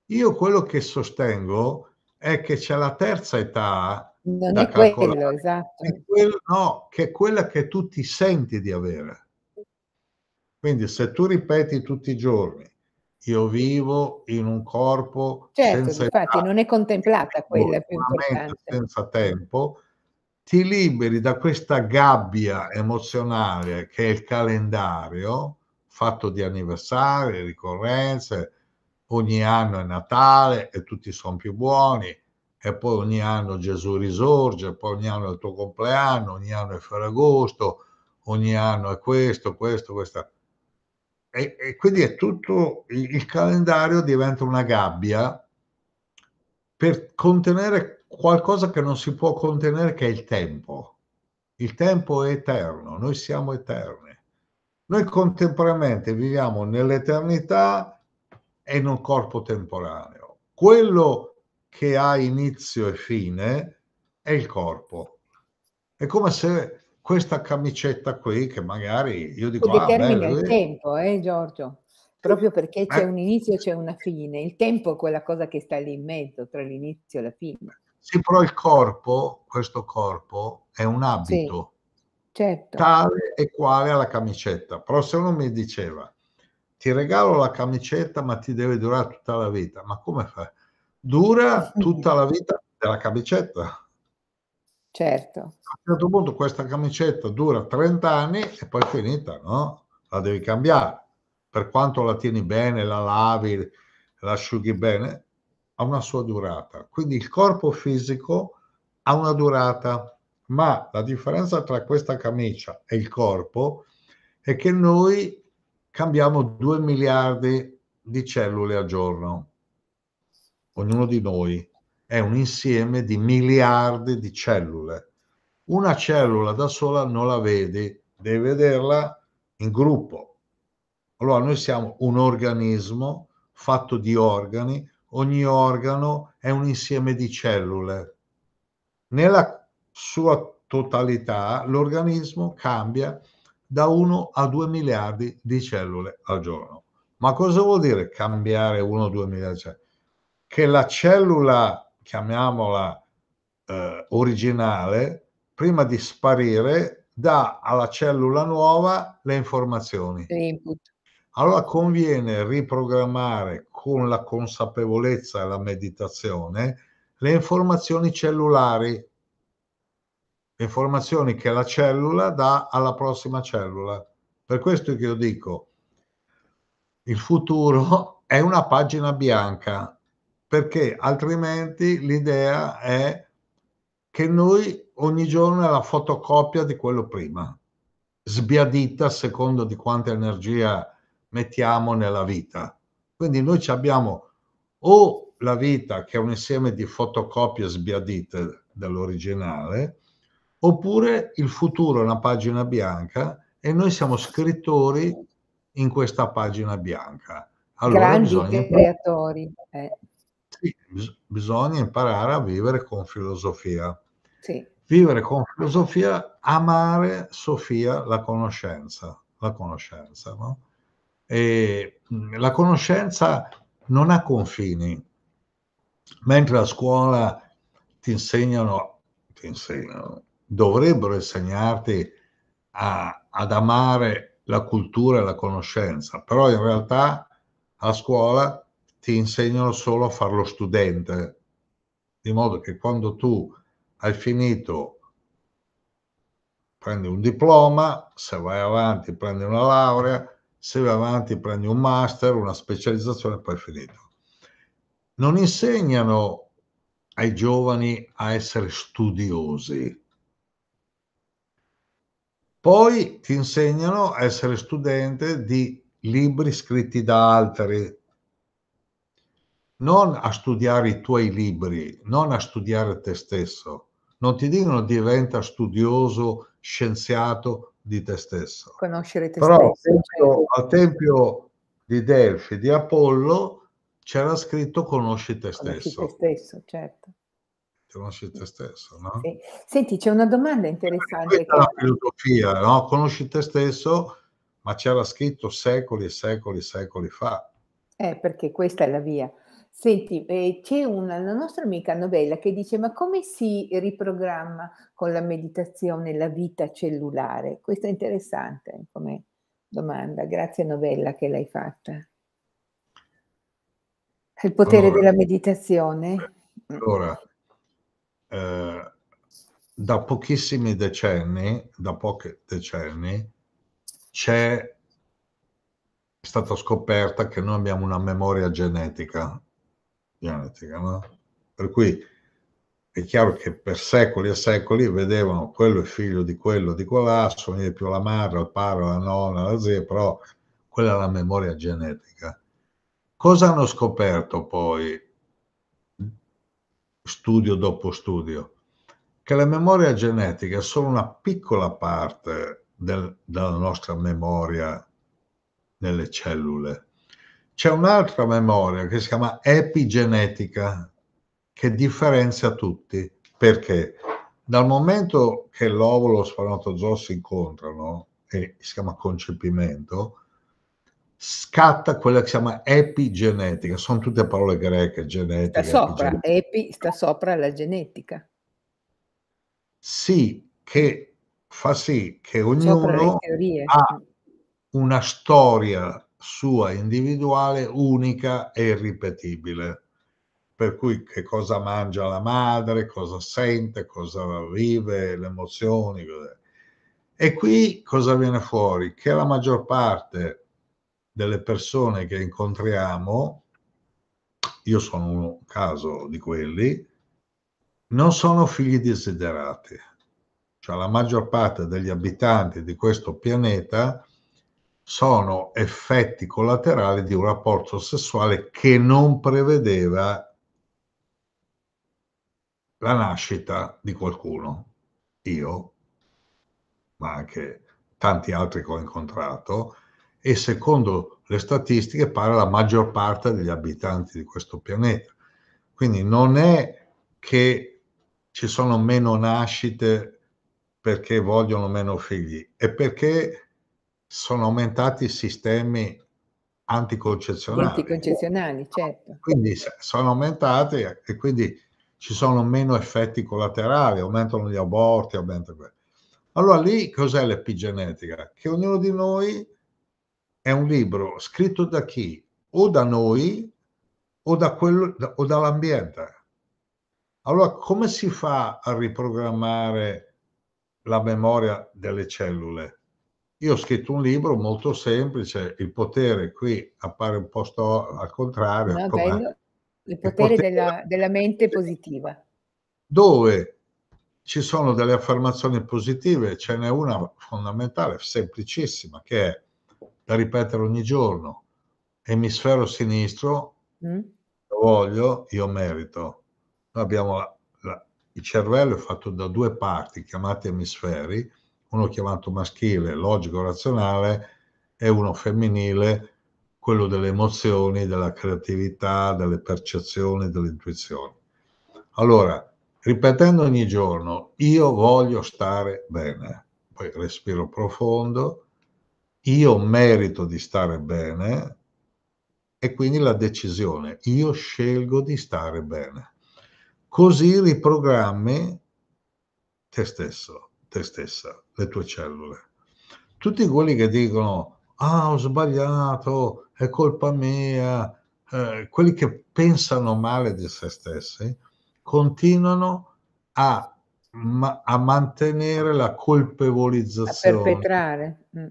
Io quello che sostengo è che c'è la terza età non da è calcolare, quello, esatto. È quello, no, che è quella che tu ti senti di avere. Quindi se tu ripeti tutti i giorni, io vivo in un corpo... Certo, senza infatti età, non è contemplata quella più importante. Senza tempo, ti liberi da questa gabbia emozionale che è il calendario, fatto di anniversari, ricorrenze, ogni anno è Natale e tutti sono più buoni, e poi ogni anno Gesù risorge, poi ogni anno è il tuo compleanno, ogni anno è Ferragosto, ogni anno è questo, questo, questa e, e quindi è tutto il calendario diventa una gabbia per contenere qualcosa che non si può contenere, che è il tempo. Il tempo è eterno, noi siamo eterni. Noi contemporaneamente viviamo nell'eternità e in un corpo temporaneo. Quello che ha inizio e fine è il corpo. È come se questa camicetta qui che magari io dico... Ah, determina bello, il tempo, eh Giorgio? Proprio perché c'è eh. un inizio e c'è una fine. Il tempo è quella cosa che sta lì in mezzo, tra l'inizio e la fine. Sì, però il corpo, questo corpo, è un abito. Sì, certo. Tale e quale alla camicetta. Però se uno mi diceva, ti regalo la camicetta ma ti deve durare tutta la vita, ma come fa? Dura tutta la vita della camicetta. Certo. A un certo punto questa camicetta dura 30 anni e poi è finita, no? La devi cambiare. Per quanto la tieni bene, la lavi, la asciughi bene, ha una sua durata. Quindi il corpo fisico ha una durata, ma la differenza tra questa camicia e il corpo è che noi cambiamo 2 miliardi di cellule al giorno, ognuno di noi è un insieme di miliardi di cellule. Una cellula da sola non la vedi, devi vederla in gruppo. Allora noi siamo un organismo fatto di organi, ogni organo è un insieme di cellule. Nella sua totalità l'organismo cambia da 1 a 2 miliardi di cellule al giorno. Ma cosa vuol dire cambiare 1 o 2 miliardi di cellule? Che la cellula chiamiamola eh, originale, prima di sparire, dà alla cellula nuova le informazioni. Allora conviene riprogrammare con la consapevolezza e la meditazione le informazioni cellulari, le informazioni che la cellula dà alla prossima cellula. Per questo che io dico, il futuro è una pagina bianca, perché altrimenti l'idea è che noi ogni giorno è la fotocopia di quello prima, sbiadita a seconda di quanta energia mettiamo nella vita. Quindi noi abbiamo o la vita che è un insieme di fotocopie sbiadite dall'originale, oppure il futuro è una pagina bianca e noi siamo scrittori in questa pagina bianca. Allora Grandi creatori. Eh. Sì, bisogna imparare a vivere con filosofia. Sì. Vivere con filosofia, amare Sofia la conoscenza, la conoscenza, no? E la conoscenza non ha confini. Mentre a scuola ti insegnano, ti insegnano dovrebbero insegnarti a, ad amare la cultura e la conoscenza, però in realtà a scuola ti insegnano solo a fare lo studente, di modo che quando tu hai finito prendi un diploma, se vai avanti prendi una laurea, se vai avanti prendi un master, una specializzazione e poi è finito. Non insegnano ai giovani a essere studiosi. Poi ti insegnano a essere studente di libri scritti da altri, non a studiare i tuoi libri, non a studiare te stesso. Non ti dicono diventa studioso, scienziato di te stesso. Conoscere te Però, stesso. Però certo. al tempio di Delfi, di Apollo, c'era scritto conosci te stesso. Conosci te stesso, certo. Conosci te stesso, no? Sì. Senti, c'è una domanda interessante. Questa che... la filosofia, no? Conosci te stesso, ma c'era scritto secoli e secoli e secoli fa. Eh, perché questa è la via. Senti, eh, c'è una, la nostra amica Novella che dice: Ma come si riprogramma con la meditazione la vita cellulare? Questo è interessante come domanda. Grazie, Novella, che l'hai fatta. Il potere allora, della meditazione? Allora, eh, da pochissimi decenni, da pochi decenni, c'è stata scoperta che noi abbiamo una memoria genetica genetica. No? Per cui è chiaro che per secoli e secoli vedevano quello è figlio di quello, di quella, sono più la madre, il padre, la nonna, la zia, però quella è la memoria genetica. Cosa hanno scoperto poi, studio dopo studio? Che la memoria genetica è solo una piccola parte del, della nostra memoria nelle cellule c'è un'altra memoria che si chiama epigenetica che differenzia tutti. Perché? Dal momento che l'ovulo e lo spermatozoo si incontrano, e si chiama concepimento, scatta quella che si chiama epigenetica. Sono tutte parole greche, genetica. Sta sopra, epi, sta sopra la genetica. Sì, che fa sì che ognuno ha una storia sua individuale, unica e irripetibile. Per cui che cosa mangia la madre, cosa sente, cosa vive, le emozioni. E qui cosa viene fuori? Che la maggior parte delle persone che incontriamo, io sono un caso di quelli, non sono figli desiderati. Cioè la maggior parte degli abitanti di questo pianeta sono effetti collaterali di un rapporto sessuale che non prevedeva la nascita di qualcuno. Io, ma anche tanti altri che ho incontrato, e secondo le statistiche pare la maggior parte degli abitanti di questo pianeta. Quindi non è che ci sono meno nascite perché vogliono meno figli, è perché sono aumentati i sistemi anticoncezionali. Anticoncezionali, certo. Quindi sono aumentati e quindi ci sono meno effetti collaterali, aumentano gli aborti, aumentano quello. Allora lì cos'è l'epigenetica? Che ognuno di noi è un libro scritto da chi? O da noi o, da quello, o dall'ambiente. Allora come si fa a riprogrammare la memoria delle cellule? Io ho scritto un libro molto semplice, il potere qui appare un po' sto, al contrario. No, ah, bello, il potere, il potere della, della mente positiva. Dove ci sono delle affermazioni positive, ce n'è una fondamentale, semplicissima, che è da ripetere ogni giorno. Emisfero sinistro, mm. lo voglio, io merito. Noi abbiamo la, la, il cervello è fatto da due parti chiamate emisferi uno chiamato maschile, logico-razionale, e uno femminile, quello delle emozioni, della creatività, delle percezioni, delle intuizioni. Allora, ripetendo ogni giorno, io voglio stare bene, poi respiro profondo, io merito di stare bene e quindi la decisione, io scelgo di stare bene. Così riprogrammi te stesso te stessa, le tue cellule. Tutti quelli che dicono, ah ho sbagliato, è colpa mia, eh, quelli che pensano male di se stessi, continuano a, ma, a mantenere la colpevolizzazione. A perpetrare. Mm.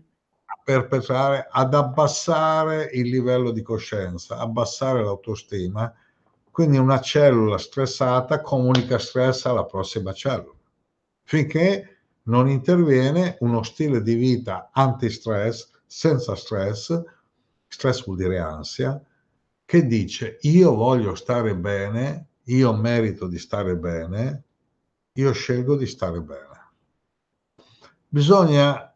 A perpetrare, ad abbassare il livello di coscienza, abbassare l'autostima. Quindi una cellula stressata comunica stress alla prossima cellula, finché non interviene uno stile di vita anti-stress, senza stress, stress vuol dire ansia, che dice io voglio stare bene, io merito di stare bene, io scelgo di stare bene. Bisogna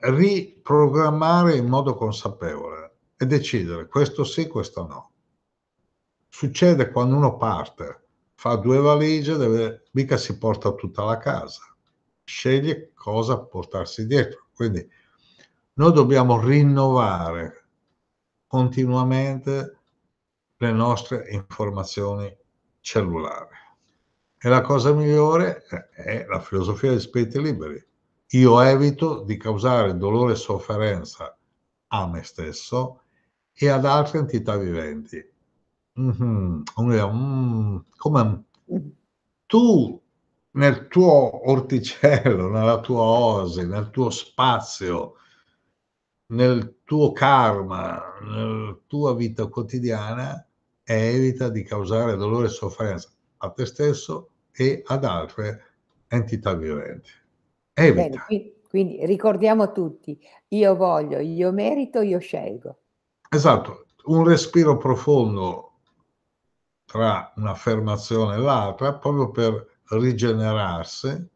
riprogrammare in modo consapevole e decidere questo sì, questo no. Succede quando uno parte, fa due valigie, deve, mica si porta tutta la casa sceglie cosa portarsi dietro. Quindi noi dobbiamo rinnovare continuamente le nostre informazioni cellulari. E la cosa migliore è la filosofia degli spiriti liberi. Io evito di causare dolore e sofferenza a me stesso e ad altre entità viventi. Mm-hmm. Come tu nel tuo orticello, nella tua osi, nel tuo spazio, nel tuo karma, nella tua vita quotidiana e evita di causare dolore e sofferenza a te stesso e ad altre entità viventi. Evita. Bene, quindi, quindi ricordiamo tutti, io voglio, io merito, io scelgo. Esatto, un respiro profondo tra un'affermazione e l'altra proprio per rigenerarsi,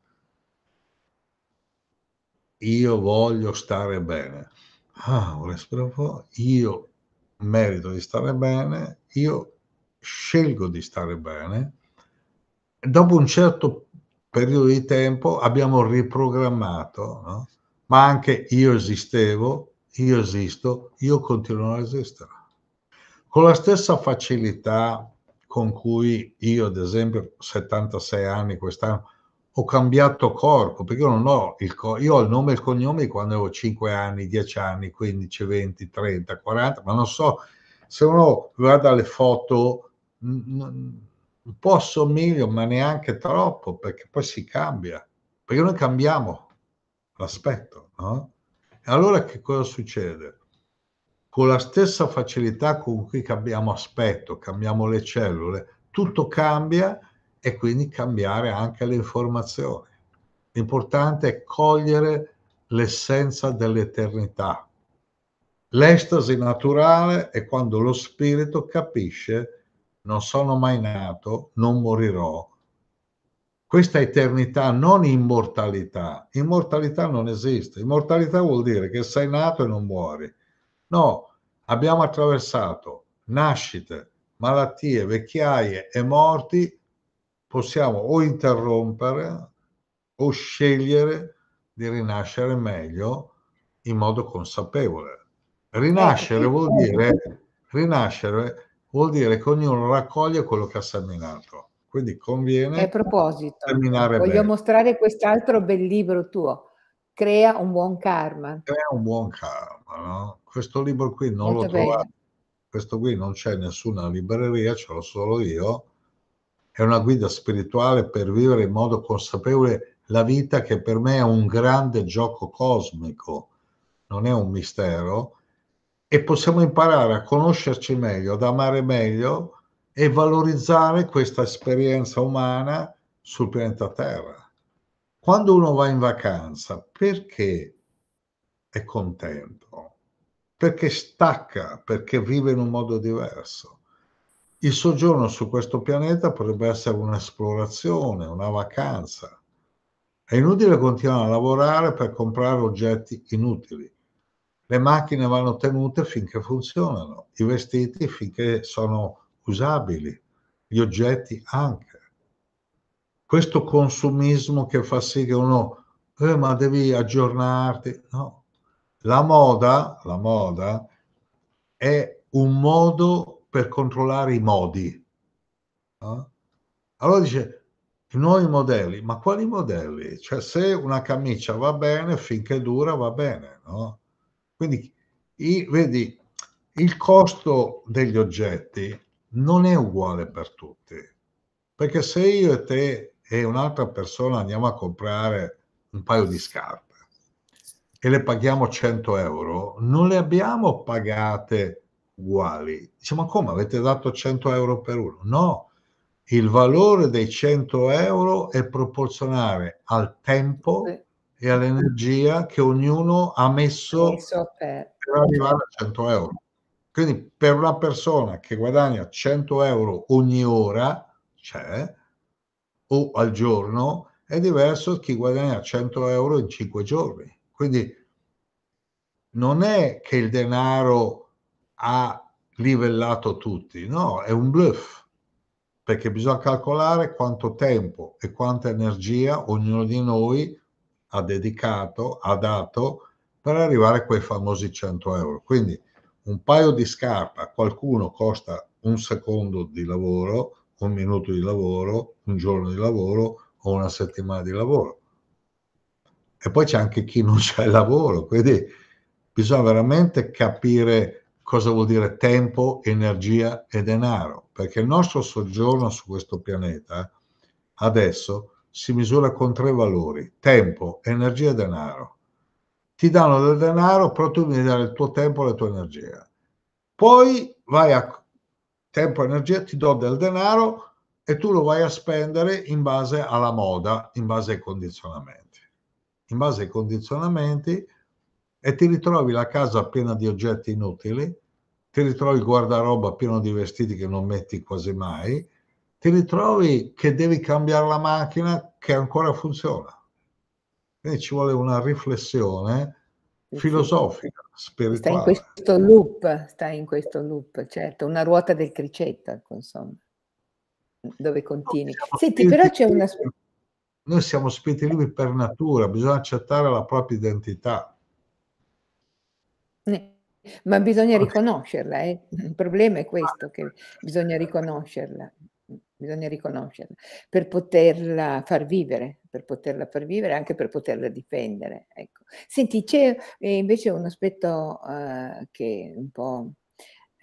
io voglio stare bene. Ah, un respiro fuori, io merito di stare bene, io scelgo di stare bene. Dopo un certo periodo di tempo abbiamo riprogrammato, no? ma anche io esistevo, io esisto, io continuo a esistere. Con la stessa facilità con cui io, ad esempio, 76 anni quest'anno, ho cambiato corpo, perché io non ho il corpo, io ho il nome e il cognome quando avevo 5 anni, 10 anni, 15, 20, 30, 40, ma non so, se uno guarda le foto, un po' assomiglio, ma neanche troppo, perché poi si cambia, perché noi cambiamo l'aspetto, no? E allora che cosa succede? con la stessa facilità con cui cambiamo aspetto, cambiamo le cellule, tutto cambia e quindi cambiare anche le informazioni. L'importante è cogliere l'essenza dell'eternità. L'estasi naturale è quando lo spirito capisce non sono mai nato, non morirò. Questa eternità, non immortalità. Immortalità non esiste. Immortalità vuol dire che sei nato e non muori No, abbiamo attraversato nascite, malattie, vecchiaie e morti, possiamo o interrompere o scegliere di rinascere meglio in modo consapevole. Rinascere certo, vuol dire, rinascere vuol dire che ognuno raccoglie quello che ha seminato. Quindi conviene... E a proposito, voglio bene. mostrare quest'altro bel libro tuo crea un buon karma. Crea un buon karma, no? Questo libro qui non Molto lo bello. trovate, questo qui non c'è nessuna libreria, ce l'ho solo io. È una guida spirituale per vivere in modo consapevole la vita che per me è un grande gioco cosmico, non è un mistero, e possiamo imparare a conoscerci meglio, ad amare meglio e valorizzare questa esperienza umana sul pianeta Terra. Quando uno va in vacanza, perché è contento? Perché stacca, perché vive in un modo diverso. Il soggiorno su questo pianeta potrebbe essere un'esplorazione, una vacanza. È inutile continuare a lavorare per comprare oggetti inutili. Le macchine vanno tenute finché funzionano, i vestiti finché sono usabili, gli oggetti anche questo consumismo che fa sì che uno, eh, ma devi aggiornarti, no. La moda, la moda è un modo per controllare i modi. No? Allora dice, nuovi modelli, ma quali modelli? Cioè se una camicia va bene, finché dura va bene, no? Quindi, i, vedi, il costo degli oggetti non è uguale per tutti, perché se io e te e un'altra persona andiamo a comprare un paio di scarpe e le paghiamo 100 euro, non le abbiamo pagate uguali. Diciamo, come avete dato 100 euro per uno? No, il valore dei 100 euro è proporzionale al tempo e all'energia che ognuno ha messo, per... arrivare a 100 euro. Quindi per una persona che guadagna 100 euro ogni ora, cioè, o al giorno è diverso chi guadagna 100 euro in 5 giorni. Quindi non è che il denaro ha livellato tutti, no, è un bluff perché bisogna calcolare quanto tempo e quanta energia ognuno di noi ha dedicato, ha dato per arrivare a quei famosi 100 euro. Quindi un paio di scarpe a qualcuno costa un secondo di lavoro, un minuto di lavoro, un giorno di lavoro o una settimana di lavoro. E poi c'è anche chi non c'è lavoro, quindi bisogna veramente capire cosa vuol dire tempo, energia e denaro, perché il nostro soggiorno su questo pianeta adesso si misura con tre valori, tempo, energia e denaro. Ti danno del denaro, però tu devi dare il tuo tempo e la tua energia. Poi vai a tempo e energia, ti do del denaro e tu lo vai a spendere in base alla moda, in base ai condizionamenti. In base ai condizionamenti e ti ritrovi la casa piena di oggetti inutili, ti ritrovi il guardaroba pieno di vestiti che non metti quasi mai, ti ritrovi che devi cambiare la macchina che ancora funziona. Quindi ci vuole una riflessione filosofica, spirituale. Sta in questo loop, sta in questo loop, certo, una ruota del cricetta, insomma, dove continui. Senti, però c'è una... Noi siamo spiriti liberi per natura, bisogna accettare la propria identità. Ma bisogna riconoscerla, eh? il problema è questo, che bisogna riconoscerla bisogna riconoscerla, per poterla far vivere, per poterla far vivere, anche per poterla difendere. Ecco. Senti, c'è eh, invece un aspetto uh, che un po'...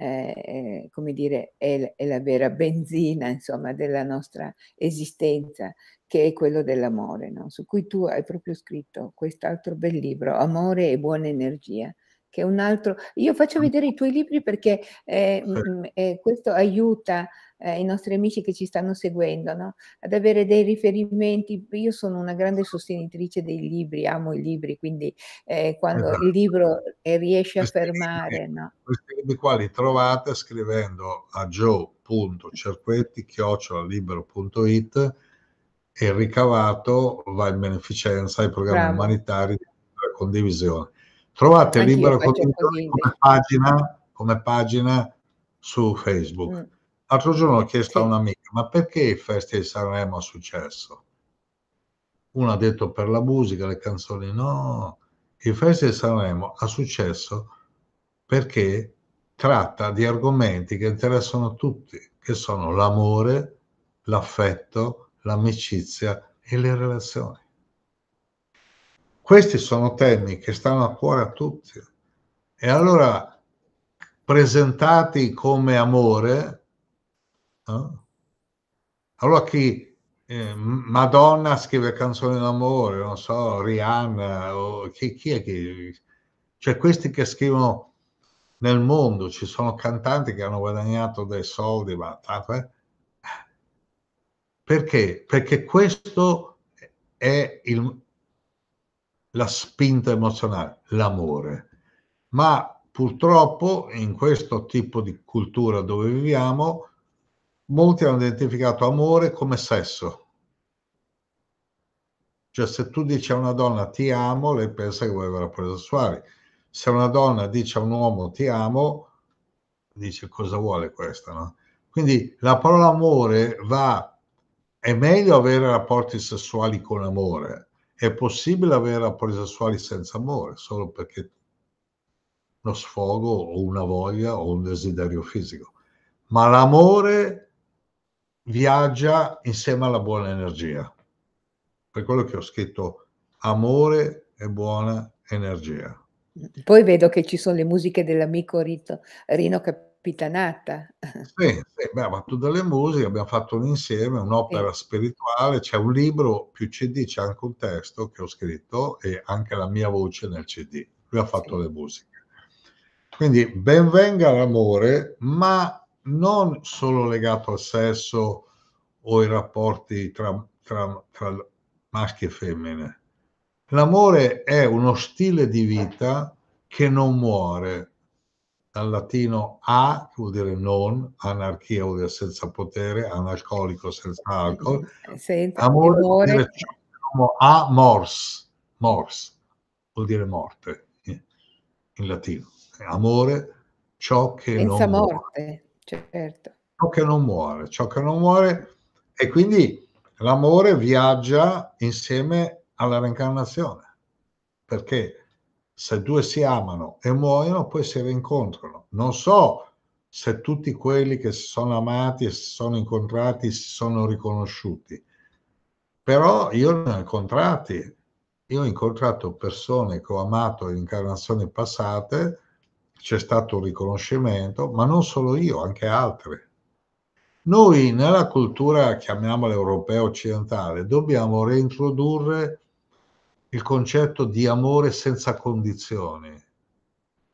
Eh, eh, come dire, è, è, la vera benzina, insomma, della nostra esistenza, che è quello dell'amore, no? su cui tu hai proprio scritto quest'altro bel libro, Amore e buona energia, che è un altro... Io faccio mm. vedere i tuoi libri perché eh, mh, mm, eh, questo aiuta eh, i nostri amici che ci stanno seguendo, no? ad avere dei riferimenti. Io sono una grande sostenitrice dei libri, amo i libri, quindi eh, quando esatto. il libro eh, riesce a fermare. Linee, no? Queste linee qua li trovate scrivendo a joe.cerquetti.libero.it e il ricavato va in beneficenza ai programmi Bravo. umanitari di condivisione. Trovate Anch'io Libero Condivisione come pagina, come pagina su Facebook. Mm L'altro giorno ho chiesto sì. a un'amica, ma perché il Festival di Sanremo ha successo? Uno ha detto per la musica, le canzoni, no. Il Festival di Sanremo ha successo perché tratta di argomenti che interessano tutti, che sono l'amore, l'affetto, l'amicizia e le relazioni. Questi sono temi che stanno a cuore a tutti. E allora presentati come amore, No? Ah. Allora chi eh, Madonna scrive canzoni d'amore, non so, Rihanna, o chi, chi è che... Cioè questi che scrivono nel mondo, ci sono cantanti che hanno guadagnato dei soldi, ma tanto eh? Perché? Perché questo è il, la spinta emozionale, l'amore. Ma purtroppo in questo tipo di cultura dove viviamo Molti hanno identificato amore come sesso. Cioè se tu dici a una donna ti amo, lei pensa che vuoi avere rapporti sessuali. Se una donna dice a un uomo ti amo, dice cosa vuole questa, no? Quindi la parola amore va, è meglio avere rapporti sessuali con amore, è possibile avere rapporti sessuali senza amore, solo perché uno sfogo o una voglia o un desiderio fisico. Ma l'amore viaggia insieme alla buona energia. Per quello che ho scritto amore e buona energia. Poi vedo che ci sono le musiche dell'amico Rito, Rino Capitanata. Sì, sì beh, ma tutte le musiche, abbiamo fatto insieme, un'opera sì. spirituale, c'è un libro più CD, c'è anche un testo che ho scritto e anche la mia voce nel CD. Lui ha fatto sì. le musiche. Quindi benvenga l'amore, ma non solo legato al sesso o ai rapporti tra, tra, tra maschi e femmine. L'amore è uno stile di vita che non muore, dal latino a, che vuol dire non, anarchia vuol dire senza potere, analcolico senza alcol, senza amore vuol dire a mors, mors, vuol dire morte eh, in latino, amore ciò che senza non morte. Muore certo. Ciò che non muore, ciò che non muore e quindi l'amore viaggia insieme alla reincarnazione, perché se due si amano e muoiono, poi si rincontrano. Non so se tutti quelli che si sono amati e si sono incontrati si sono riconosciuti, però io ne ho incontrati. Io ho incontrato persone che ho amato in incarnazioni passate c'è stato un riconoscimento, ma non solo io, anche altri. Noi nella cultura, chiamiamola europea occidentale, dobbiamo reintrodurre il concetto di amore senza condizioni,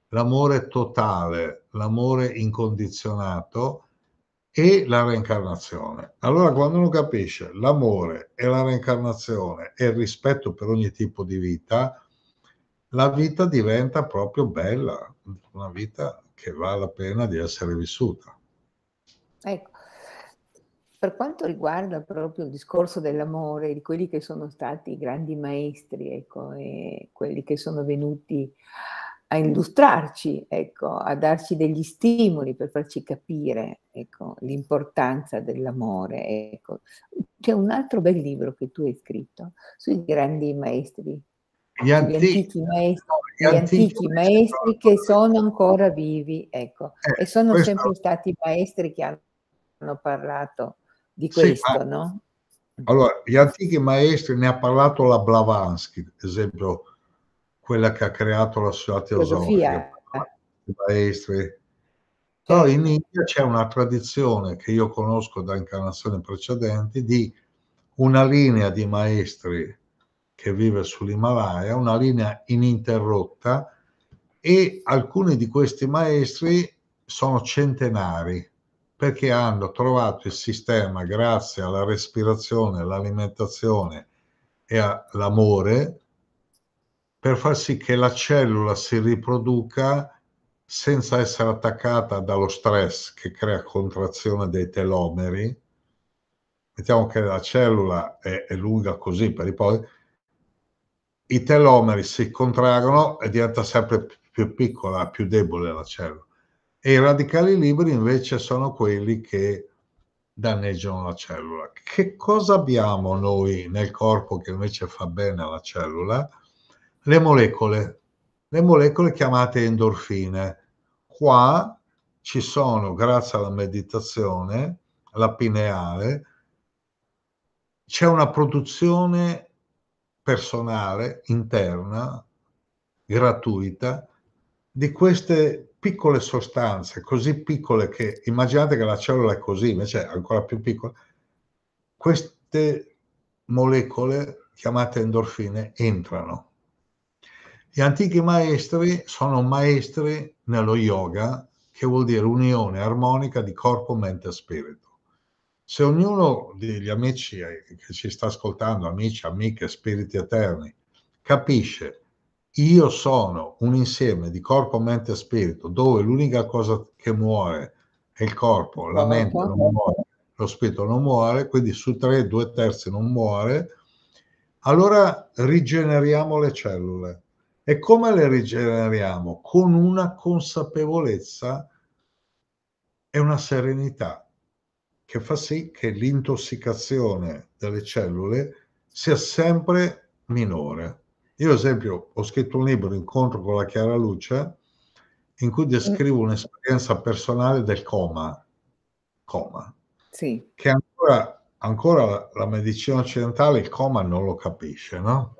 l'amore totale, l'amore incondizionato e la reincarnazione. Allora quando uno capisce l'amore e la reincarnazione e il rispetto per ogni tipo di vita, la vita diventa proprio bella, una vita che vale la pena di essere vissuta. Ecco, per quanto riguarda proprio il discorso dell'amore, di quelli che sono stati i grandi maestri, ecco, e quelli che sono venuti a illustrarci, ecco, a darci degli stimoli per farci capire ecco, l'importanza dell'amore. Ecco. C'è un altro bel libro che tu hai scritto sui grandi maestri gli antichi, antichi maestri, gli antichi maestri che sono ancora vivi, ecco, eh, e sono questo... sempre stati i maestri che hanno parlato di questo, sì, ma... no? Allora, gli antichi maestri ne ha parlato la Blavansky, ad esempio, quella che ha creato la sua teosofia. I maestri. Eh. Però in certo. India c'è una tradizione che io conosco da incarnazioni precedenti di una linea di maestri che vive sull'Himalaya, una linea ininterrotta e alcuni di questi maestri sono centenari perché hanno trovato il sistema grazie alla respirazione, all'alimentazione e all'amore per far sì che la cellula si riproduca senza essere attaccata dallo stress che crea contrazione dei telomeri. Mettiamo che la cellula è, è lunga così per i poli, i telomeri si contraggono e diventa sempre più piccola, più debole la cellula. E i radicali liberi invece sono quelli che danneggiano la cellula. Che cosa abbiamo noi nel corpo che invece fa bene alla cellula? Le molecole, le molecole chiamate endorfine. Qua ci sono, grazie alla meditazione, la pineale, c'è una produzione personale, interna, gratuita, di queste piccole sostanze, così piccole che immaginate che la cellula è così, invece è ancora più piccola, queste molecole chiamate endorfine entrano. Gli antichi maestri sono maestri nello yoga, che vuol dire unione armonica di corpo, mente e spirito. Se ognuno degli amici che ci sta ascoltando, amici, amiche, spiriti eterni, capisce io sono un insieme di corpo, mente e spirito, dove l'unica cosa che muore è il corpo, la mente non muore, lo spirito non muore, quindi su tre, due terzi non muore, allora rigeneriamo le cellule. E come le rigeneriamo? Con una consapevolezza e una serenità che fa sì che l'intossicazione delle cellule sia sempre minore. Io, ad esempio, ho scritto un libro, Incontro con la Chiara Luce, in cui descrivo mm. un'esperienza personale del coma, coma sì. che ancora, ancora la medicina occidentale il coma non lo capisce, no?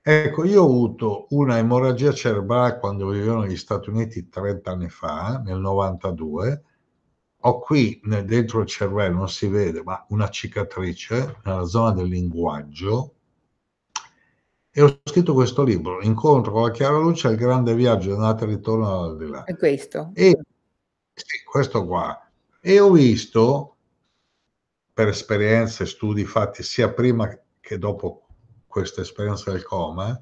Ecco, io ho avuto una emorragia cerebrale quando vivevo negli Stati Uniti 30 anni fa, nel 92, ho qui dentro il cervello, non si vede, ma una cicatrice nella zona del linguaggio e ho scritto questo libro, Incontro con la chiara luce, il grande viaggio di andata e ritorno all'aldilà. È questo? E, sì, questo qua. E ho visto, per esperienze, studi fatti sia prima che dopo questa esperienza del coma,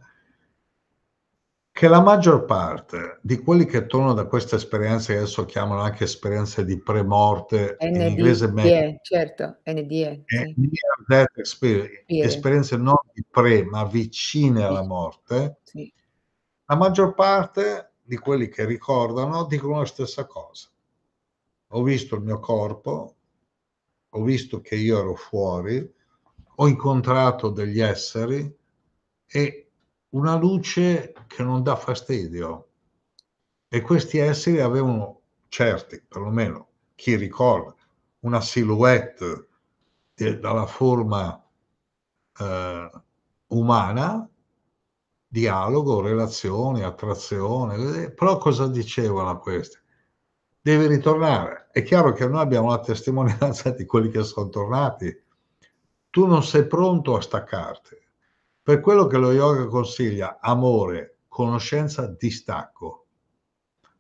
che la maggior parte di quelli che tornano da queste esperienze, che adesso chiamano anche esperienze di premorte, ND, in inglese NDE, certo, NDE, eh, sì. near experience, esperienze non di pre, ma vicine alla morte, sì. la maggior parte di quelli che ricordano dicono la stessa cosa. Ho visto il mio corpo, ho visto che io ero fuori, ho incontrato degli esseri e una luce che non dà fastidio. E questi esseri avevano, certi, perlomeno chi ricorda, una silhouette de, dalla forma eh, umana, dialogo, relazioni, attrazione, eh, però cosa dicevano questi? Devi ritornare. È chiaro che noi abbiamo la testimonianza di quelli che sono tornati. Tu non sei pronto a staccarti per quello che lo yoga consiglia amore, conoscenza, distacco.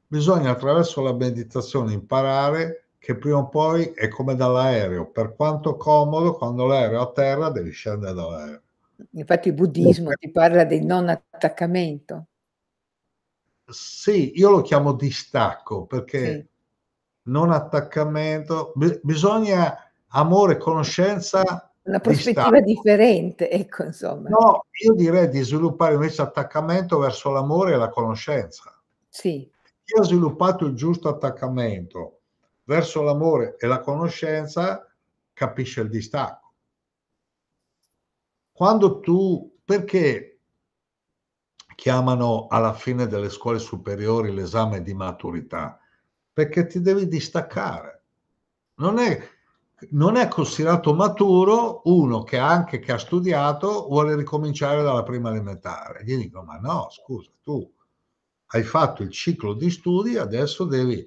Bisogna attraverso la meditazione imparare che prima o poi è come dall'aereo, per quanto comodo quando l'aereo a terra devi scendere dall'aereo. Infatti il buddismo ti parla del non attaccamento. Sì, io lo chiamo distacco perché sì. non attaccamento, bisogna amore, conoscenza una prospettiva di differente, ecco, insomma. No, io direi di sviluppare invece attaccamento verso l'amore e la conoscenza. Sì. Chi ha sviluppato il giusto attaccamento verso l'amore e la conoscenza capisce il distacco. Quando tu, perché chiamano alla fine delle scuole superiori l'esame di maturità? Perché ti devi distaccare. Non è non è considerato maturo uno che anche che ha studiato vuole ricominciare dalla prima elementare. Gli dico, ma no, scusa, tu hai fatto il ciclo di studi, adesso devi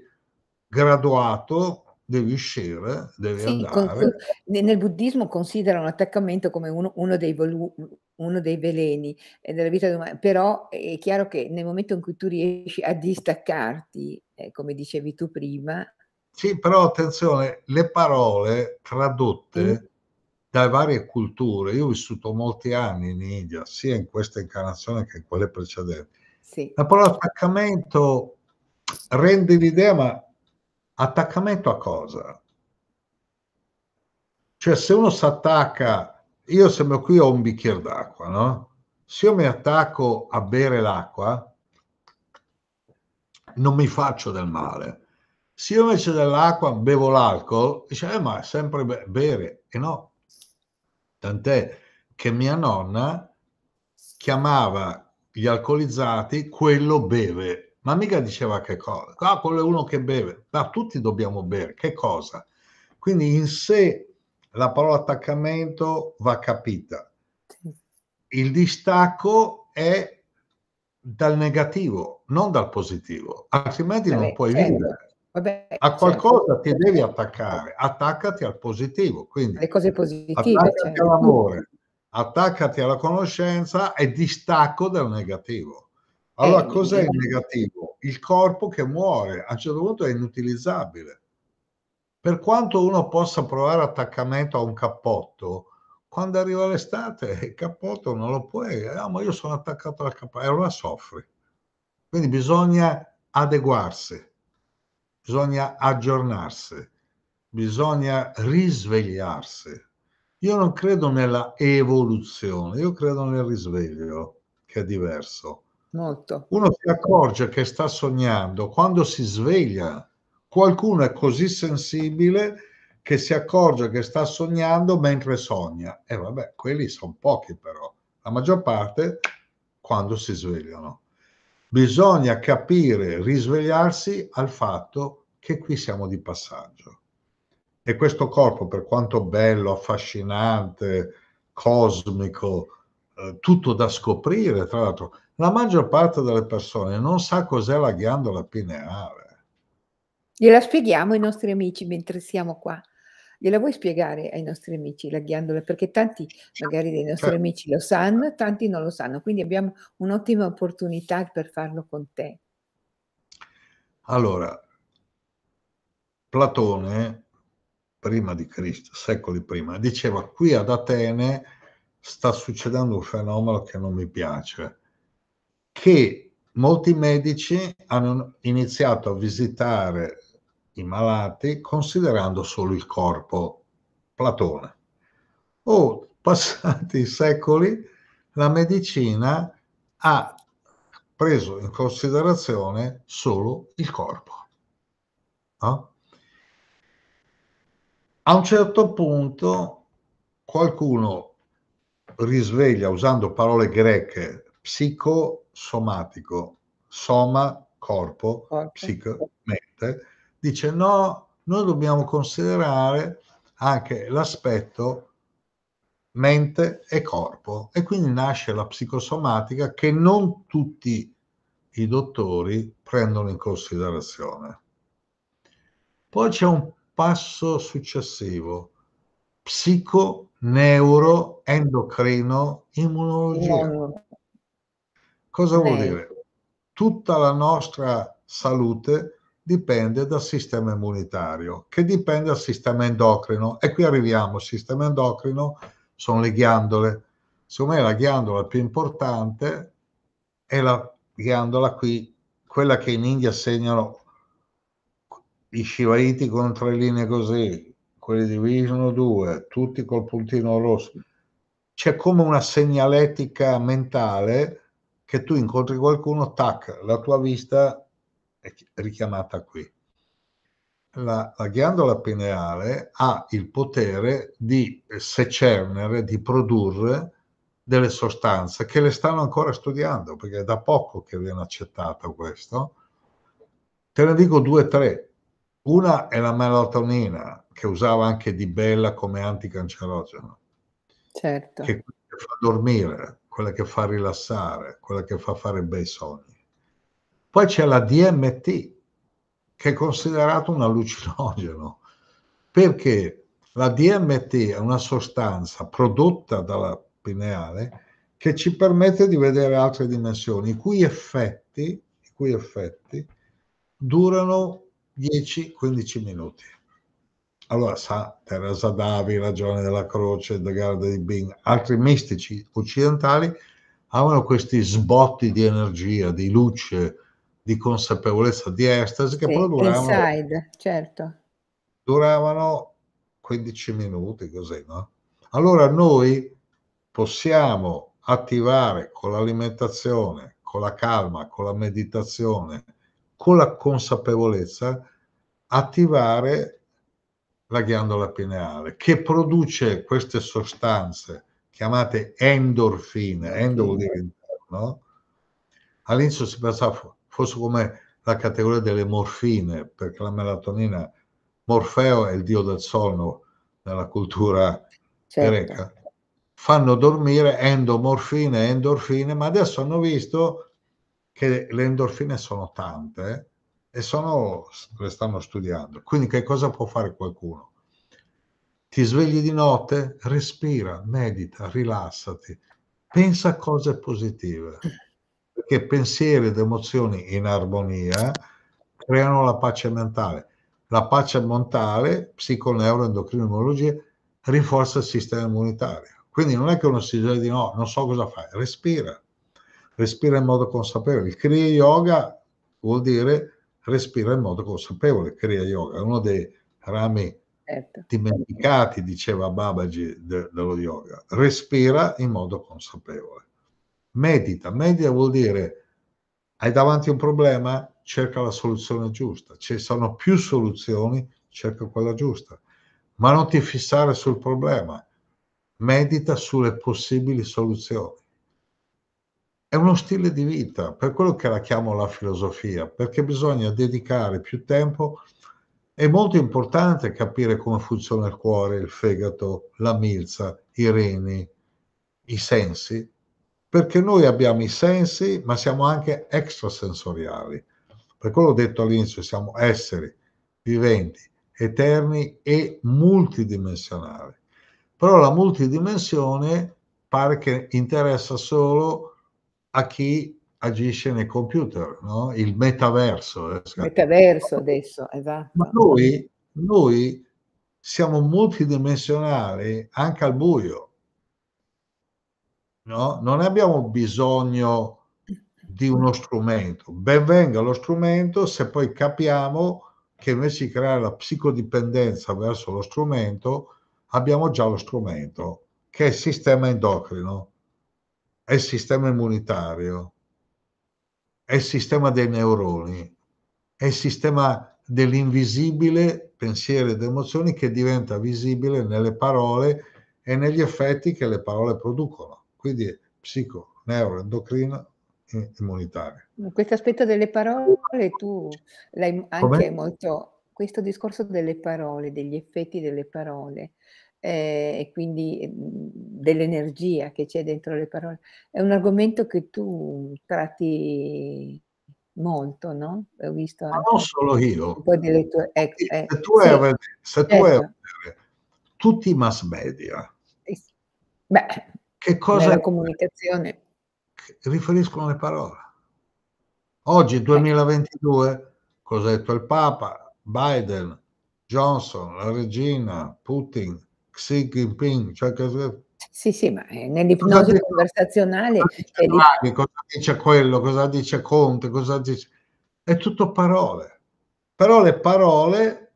graduato devi uscire, devi sì, andare. Con, nel buddismo considerano l'attaccamento come uno, uno, dei volu, uno, dei veleni eh, della vita umana, però è chiaro che nel momento in cui tu riesci a distaccarti, eh, come dicevi tu prima, sì, però attenzione, le parole tradotte mm. da varie culture, io ho vissuto molti anni in India, sia in questa incarnazione che in quelle precedenti. Sì. La parola attaccamento rende l'idea, ma attaccamento a cosa? Cioè se uno si attacca, io sembra qui ho un bicchiere d'acqua, no? Se io mi attacco a bere l'acqua, non mi faccio del male se io invece dell'acqua bevo l'alcol, dice, eh, ma sempre be- bere. E no, tant'è che mia nonna chiamava gli alcolizzati quello beve, ma mica diceva che cosa. Ah, quello è uno che beve. Ma tutti dobbiamo bere, che cosa? Quindi in sé la parola attaccamento va capita. Il distacco è dal negativo, non dal positivo, altrimenti Vabbè, non puoi certo. vivere. Vabbè, a certo. qualcosa certo. ti devi attaccare, attaccati al positivo. Quindi, Le cose positive. Attaccati certo. all'amore, attaccati alla conoscenza e distacco dal negativo. Allora, eh, cos'è eh. il negativo? Il corpo che muore, a un certo punto è inutilizzabile. Per quanto uno possa provare attaccamento a un cappotto, quando arriva l'estate il cappotto non lo puoi, ah, ma io sono attaccato al cappotto, e allora soffri. Quindi bisogna adeguarsi bisogna aggiornarsi, bisogna risvegliarsi. Io non credo nella evoluzione, io credo nel risveglio, che è diverso. Molto. Uno si accorge che sta sognando quando si sveglia. Qualcuno è così sensibile che si accorge che sta sognando mentre sogna. E vabbè, quelli sono pochi però. La maggior parte quando si svegliano. Bisogna capire, risvegliarsi al fatto che che qui siamo di passaggio. E questo corpo, per quanto bello, affascinante, cosmico, eh, tutto da scoprire, tra l'altro, la maggior parte delle persone non sa cos'è la ghiandola pineale. Gliela spieghiamo ai nostri amici mentre siamo qua. Gliela vuoi spiegare ai nostri amici la ghiandola? Perché tanti magari dei nostri certo. amici lo sanno, tanti non lo sanno, quindi abbiamo un'ottima opportunità per farlo con te. Allora, Platone, prima di Cristo, secoli prima, diceva qui ad Atene sta succedendo un fenomeno che non mi piace, che molti medici hanno iniziato a visitare i malati considerando solo il corpo, Platone. O passati i secoli la medicina ha preso in considerazione solo il corpo. No? A un certo punto qualcuno risveglia usando parole greche psicosomatico, soma, corpo, okay. psiche, mente, dice no, noi dobbiamo considerare anche l'aspetto mente e corpo e quindi nasce la psicosomatica che non tutti i dottori prendono in considerazione. Poi c'è un passo successivo, psico, neuro, endocrino, immunologia. Cosa vuol dire? Tutta la nostra salute dipende dal sistema immunitario, che dipende dal sistema endocrino. E qui arriviamo, il sistema endocrino sono le ghiandole. Secondo me la ghiandola più importante è la ghiandola qui, quella che in India segnano i scivaiti con tre linee così, quelli di Vision 2, tutti col puntino rosso. C'è come una segnaletica mentale che tu incontri qualcuno, tac, la tua vista è richiamata qui. La, la ghiandola pineale ha il potere di secernere, di produrre delle sostanze che le stanno ancora studiando, perché è da poco che viene accettato questo. Te ne dico due o tre una è la melatonina, che usava anche Di Bella come anticancerogeno. Certo. Che, che fa dormire, quella che fa rilassare, quella che fa fare bei sogni. Poi c'è la DMT, che è considerato un allucinogeno, perché la DMT è una sostanza prodotta dalla pineale che ci permette di vedere altre dimensioni, i cui effetti, i cui effetti durano 10-15 minuti. Allora sa Teresa Davi, Ragione della Croce, De Garda di Bing, altri mistici occidentali avevano questi sbotti di energia, di luce, di consapevolezza, di estasi che sì, poi duravano, inside, certo. duravano 15 minuti così, no? Allora noi possiamo attivare con l'alimentazione, con la calma, con la meditazione, con la consapevolezza attivare la ghiandola pineale che produce queste sostanze chiamate endorfine, endo vuol dire interno, all'inizio si pensava fosse come la categoria delle morfine, perché la melatonina, Morfeo è il dio del sonno nella cultura certo. greca, fanno dormire endomorfine, endorfine, ma adesso hanno visto che le endorfine sono tante e sono, le stanno studiando. Quindi che cosa può fare qualcuno? Ti svegli di notte, respira, medita, rilassati, pensa a cose positive, perché pensieri ed emozioni in armonia creano la pace mentale. La pace mentale, psiconeuroendocrinologia, rinforza il sistema immunitario. Quindi non è che uno si sveglia di no, non so cosa fai, respira, respira in modo consapevole. Il Kriya Yoga vuol dire respira in modo consapevole. Kriya Yoga è uno dei rami certo. dimenticati, diceva Babaji, de, dello yoga. Respira in modo consapevole. Medita. Medita vuol dire hai davanti un problema, cerca la soluzione giusta. Ci sono più soluzioni, cerca quella giusta. Ma non ti fissare sul problema. Medita sulle possibili soluzioni è uno stile di vita, per quello che la chiamo la filosofia, perché bisogna dedicare più tempo. È molto importante capire come funziona il cuore, il fegato, la milza, i reni, i sensi, perché noi abbiamo i sensi, ma siamo anche extrasensoriali. Per quello ho detto all'inizio, siamo esseri viventi, eterni e multidimensionali. Però la multidimensione pare che interessa solo a chi agisce nel computer, no? il metaverso. Eh, metaverso adesso, esatto. Ma noi, noi siamo multidimensionali anche al buio. No? Non abbiamo bisogno di uno strumento. Ben venga lo strumento se poi capiamo che invece di creare la psicodipendenza verso lo strumento, abbiamo già lo strumento, che è il sistema endocrino è il sistema immunitario, è il sistema dei neuroni, è il sistema dell'invisibile pensiero ed emozioni che diventa visibile nelle parole e negli effetti che le parole producono. Quindi psico, neuroendocrino, immunitario. Questo aspetto delle parole tu l'hai anche Come? molto, questo discorso delle parole, degli effetti delle parole, eh, e quindi mhmm, dell'energia che c'è dentro le parole. È un argomento che tu tratti molto, no? Ho visto Ma non solo io. Tue... Ecco, eh, se tu, sì, hai, tu certo. tutti i mass media. Eh Beh, che cosa la comunicazione riferiscono le parole. Oggi 2022, cosa ha detto il Papa, Biden, Johnson, la regina, Putin, Xi Jinping, cioè cosa... Sì, sì, ma eh, nell'ipnosi cosa conversazionale... Cosa dice, Draghi, cosa dice quello, cosa dice Conte, cosa dice... È tutto parole. Però le parole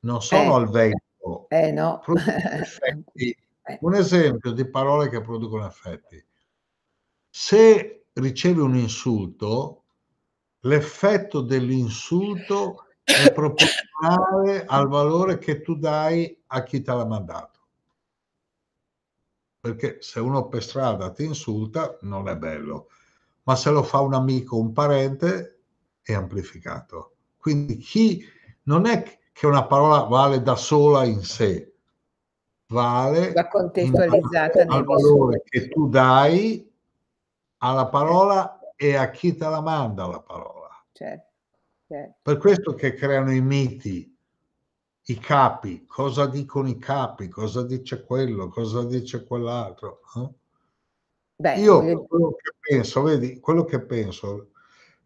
non sono eh, al vento. Eh, eh no. Eh. Un esempio di parole che producono effetti. Se ricevi un insulto, l'effetto dell'insulto è proporzionale al valore che tu dai a chi te l'ha mandato. Perché se uno per strada ti insulta non è bello, ma se lo fa un amico, un parente, è amplificato. Quindi chi non è che una parola vale da sola in sé, vale la contestualizzata al valore che tu dai alla parola e a chi te la manda la parola. Certo, certo. Per questo che creano i miti, i capi, cosa dicono i capi, cosa dice quello, cosa dice quell'altro. Eh? Beh, Io quello che penso, vedi, quello che penso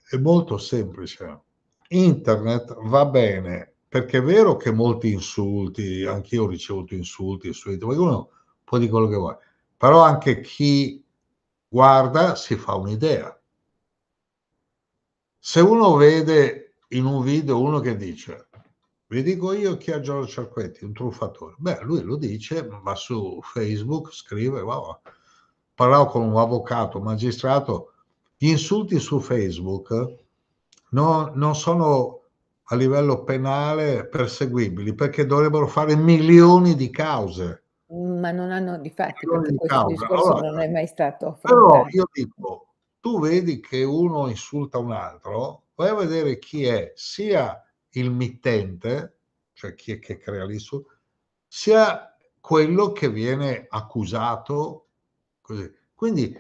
è molto semplice. Internet va bene perché è vero che molti insulti, anch'io ho ricevuto insulti, insulti, ma uno può dire quello che vuole, però anche chi guarda si fa un'idea. Se uno vede in un video uno che dice vi dico io chi è Giorgio Cerquetti, un truffatore. Beh, lui lo dice, va su Facebook, scrive, wow. parlavo con un avvocato, magistrato, gli insulti su Facebook non, non sono a livello penale perseguibili perché dovrebbero fare milioni di cause. Mm, ma non hanno difatti, perché di questo cause. discorso allora, non è mai stato fatto. Però io dico, tu vedi che uno insulta un altro, vai a vedere chi è, sia il mittente, cioè chi è che crea l'insulto, sia quello che viene accusato. Così. Quindi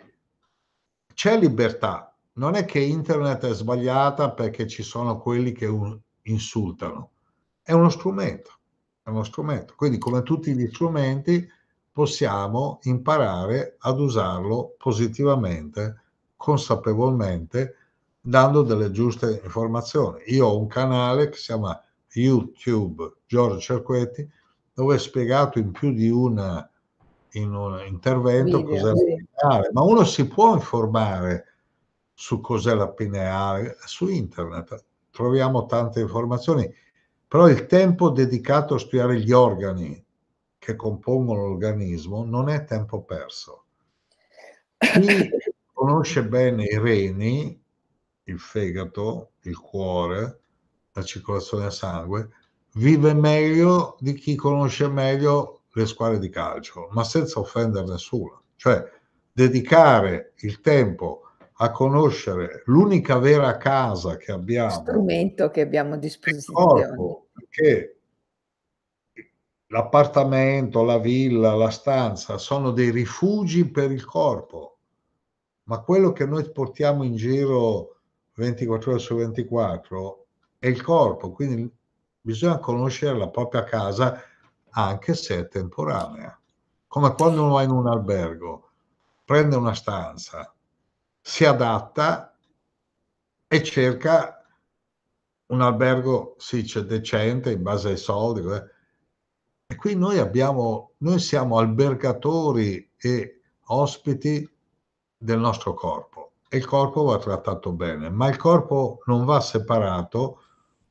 c'è libertà. Non è che internet è sbagliata perché ci sono quelli che un, insultano. È uno strumento, è uno strumento. Quindi come tutti gli strumenti possiamo imparare ad usarlo positivamente, consapevolmente dando delle giuste informazioni. Io ho un canale che si chiama YouTube Giorgio Cerquetti, dove ho spiegato in più di una, in un intervento video, cos'è la pineale, ma uno si può informare su cos'è la pineale su internet, troviamo tante informazioni, però il tempo dedicato a studiare gli organi che compongono l'organismo non è tempo perso. Chi conosce bene i reni il fegato, il cuore, la circolazione a sangue, vive meglio di chi conosce meglio le squadre di calcio, ma senza offendere nessuno. Cioè, dedicare il tempo a conoscere l'unica vera casa che abbiamo, strumento che abbiamo a disposizione, corpo, perché l'appartamento, la villa, la stanza sono dei rifugi per il corpo, ma quello che noi portiamo in giro 24 ore su 24 è il corpo, quindi bisogna conoscere la propria casa anche se è temporanea. Come quando uno va in un albergo, prende una stanza, si adatta e cerca un albergo, sì, c'è decente in base ai soldi. E qui noi abbiamo, noi siamo albergatori e ospiti del nostro corpo e il corpo va trattato bene, ma il corpo non va separato,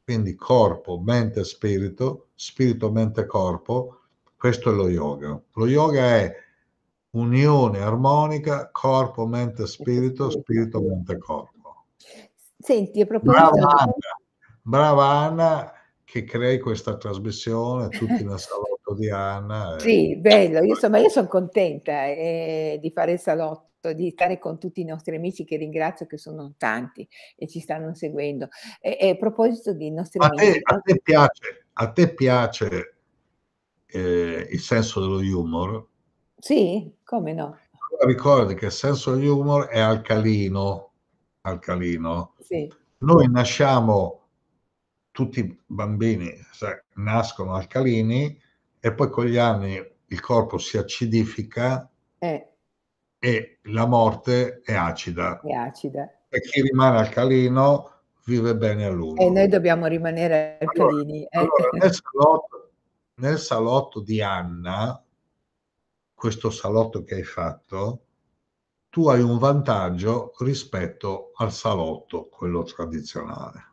quindi corpo, mente, spirito, spirito, mente, corpo, questo è lo yoga. Lo yoga è unione armonica corpo, mente, spirito, spirito, mente, corpo. Senti, è proprio... Brava Anna, brava Anna che crei questa trasmissione, tutti nel salotto di Anna. Eh. Sì, bello, insomma, io sono contenta eh, di fare il salotto piuttosto certo di stare con tutti i nostri amici che ringrazio che sono tanti e ci stanno seguendo. E, e a proposito di nostri a amici... Te, a te piace, a te piace eh, il senso dello humor? Sì, come no? Ricordi che il senso dello humor è alcalino, alcalino. Sì. Noi nasciamo tutti i bambini sai, nascono alcalini e poi con gli anni il corpo si acidifica eh e la morte è acida. È acida. E chi rimane alcalino vive bene a lungo. E noi dobbiamo rimanere alcalini. Eh. Allora, allora nel, salotto, nel salotto di Anna, questo salotto che hai fatto, tu hai un vantaggio rispetto al salotto, quello tradizionale.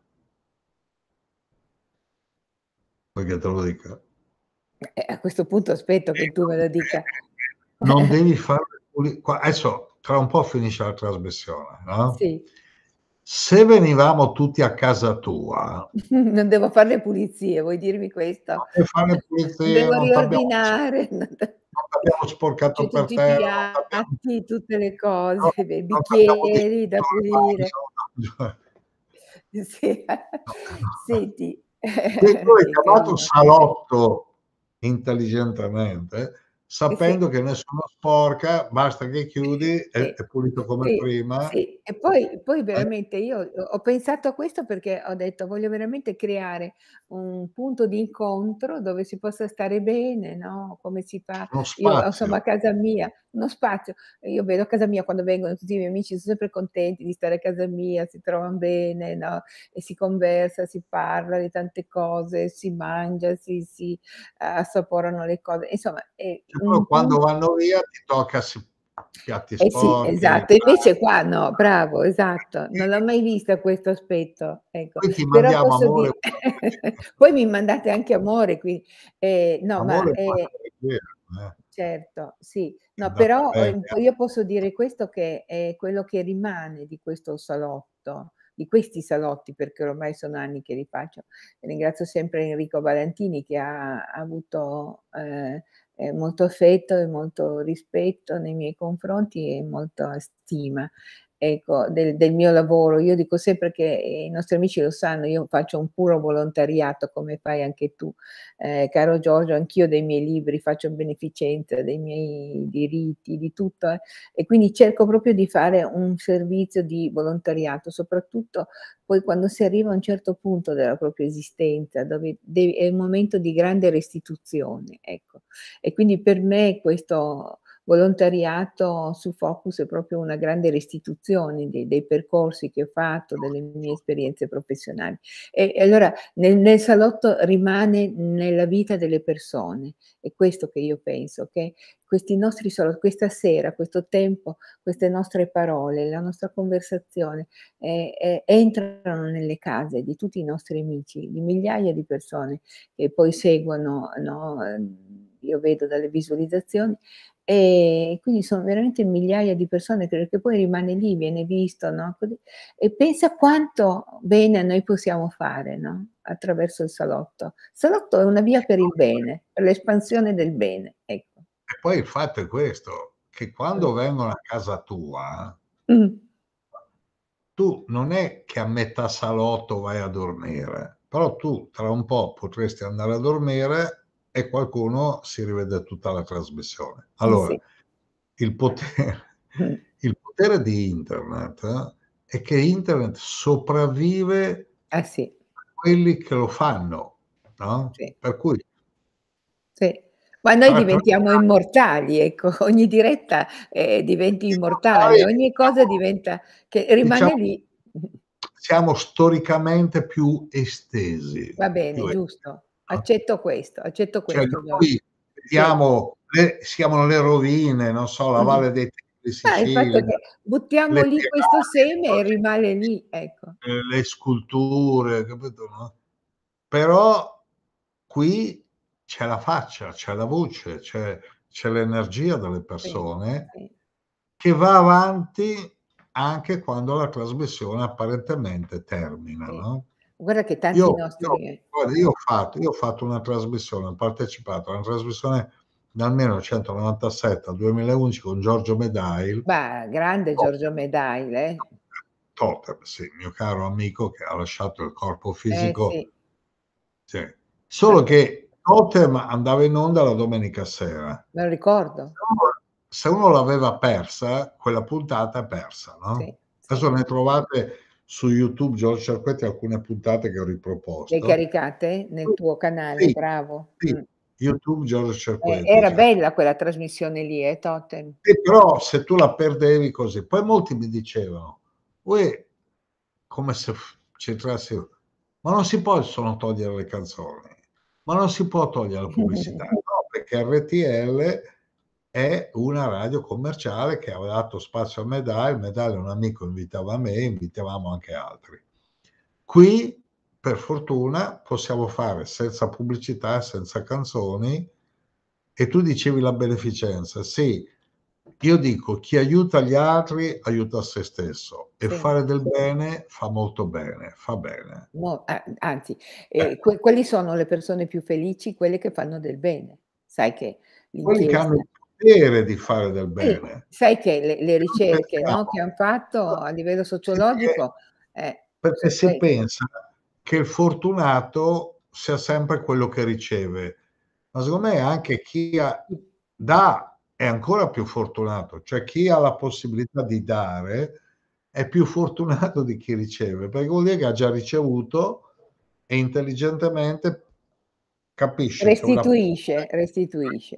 Vuoi che te lo dica? Eh, a questo punto aspetto che tu me lo dica. Non devi fare adesso tra un po' finisce la trasmissione, no? Sì. Se venivamo tutti a casa tua... non devo fare le pulizie, vuoi dirmi questo? Devo fare le pulizie. Devo riordinare. Non abbiamo sporcato per tutti Abbiamo... Tutti i piatti, tutte le cose, no, i bicchieri da pulire. Sì. Senti. Tu hai chiamato salotto intelligentemente sapendo sì. che nessuno sporca, basta che chiudi, sì. Eh, è, è, pulito come sì. prima. E poi, poi, eh. veramente io ho pensato a questo perché ho detto voglio veramente creare un punto di incontro dove si possa stare bene, no? come si fa. Io insomma a casa mia, uno spazio, io vedo a casa mia quando vengono tutti i miei amici, sono sempre contenti di stare a casa mia, si trovano bene no? e si conversa, si parla di tante cose, si mangia, si, si assaporano le cose, insomma. È, loro quando vanno via ti tocca piatti eh sporchi. Sì, esatto, invece qua no, bravo, esatto, non l'ho mai vista questo aspetto. Ecco. Poi ti mandiamo amore. Dire... Poi mi mandate anche amore, quindi... Eh, no, amore ma... Eh, eh... certo, sì. No, no però ehm, eh. io posso dire questo che è quello che rimane di questo salotto di questi salotti, perché ormai sono anni che li faccio. Ringrazio sempre Enrico Valentini che ha, ha avuto eh, eh, molto affetto e molto rispetto nei miei confronti e molta stima ecco, del, del, mio lavoro. Io dico sempre che eh, i nostri amici lo sanno, io faccio un puro volontariato come fai anche tu, eh, caro Giorgio, anch'io dei miei libri faccio beneficenza, dei miei diritti, di tutto eh, e quindi cerco proprio di fare un servizio di volontariato, soprattutto poi quando si arriva a un certo punto della propria esistenza, dove devi, è un momento di grande restituzione. Ecco. E quindi per me questo volontariato su Focus è proprio una grande restituzione dei, dei percorsi che ho fatto, delle mie esperienze professionali. E, e allora nel, nel, salotto rimane nella vita delle persone, è questo che io penso, che questi nostri salotti, questa sera, questo tempo, queste nostre parole, la nostra conversazione eh, eh, entrano nelle case di tutti i nostri amici, di migliaia di persone che poi seguono, no, ehm, io vedo dalle visualizzazioni, e quindi sono veramente migliaia di persone che poi rimane lì, viene visto, no? E pensa quanto bene noi possiamo fare, no? Attraverso il salotto. Il salotto è una via per il bene, per l'espansione del bene, ecco. E poi il fatto è questo, che quando mm. vengono a casa tua, mm. tu non è che a metà salotto vai a dormire, però tu tra un po' potresti andare a dormire e qualcuno si rivede tutta la trasmissione. Eh allora, sì. il, potere, mm. il, potere, di internet eh, è che internet sopravvive eh sì. a quelli che lo fanno, no? Sì. Per cui... Sì. Ma noi ah, diventiamo immortali, ecco, ogni diretta eh, diventi diciamo immortale, ogni cosa diventa, che rimane diciamo, lì. Siamo storicamente più estesi. Va bene, più giusto accetto questo, accetto cioè, questo. Cioè, qui vediamo, sì. le, siamo le rovine, non so, la mm-hmm. Valle dei Templi Sicilia. Ah, buttiamo lì terapie, questo seme e rimane lì, ecco. Eh, le sculture, capito? No? Però qui c'è la faccia, c'è la voce, c'è, c'è l'energia delle persone sì, sì. che va avanti anche quando la trasmissione apparentemente termina, no? Guarda che tanti io, nostri... Io, io, ho fatto, io ho fatto una trasmissione, ho partecipato a una trasmissione dal 1997 al 2011 con Giorgio Medail. Bah, grande Totem. Giorgio Medail, eh? Totem, eh, sì, mio caro amico che ha lasciato il corpo eh, fisico. Eh, sì. Sì. Solo sì. che Totem andava in onda la domenica sera. Me lo ricordo. Se uno l'aveva persa, quella puntata è persa, no? Adesso ne trovate su YouTube Giorgio Cerquetti alcune puntate che ho riproposto. Le caricate nel tuo canale, sì, bravo. Sì. Mm. YouTube Giorgio Cerquetti. Eh, era cioè. bella quella trasmissione lì, eh, Totem. E però se tu la perdevi così, poi molti mi dicevano, uè, come se c'entrasse, ma non si possono togliere le canzoni, ma non si può togliere la pubblicità, no, perché RTL è una radio commerciale che ha dato spazio a Medal, Medal un amico invitava me, invitavamo anche altri. Qui, per fortuna, possiamo fare senza pubblicità, senza canzoni, e tu dicevi la beneficenza, sì, io dico chi aiuta gli altri aiuta se stesso e sì. fare del bene fa molto bene, fa bene. No, eh, anzi, eh, eh. Que- quelli sono le persone più felici, quelle che fanno del bene, sai che... Quelli che hanno il piacere di fare del bene. Sì, sai che le, le ricerche no, che hanno fatto a livello sociologico... Perché, eh, perché si sei. pensa che il fortunato sia sempre quello che riceve, ma secondo me anche chi ha, dà è ancora più fortunato, cioè chi ha la possibilità di dare è più fortunato di chi riceve, perché vuol dire che ha già ricevuto e intelligentemente capisce. Restituisce, una... restituisce.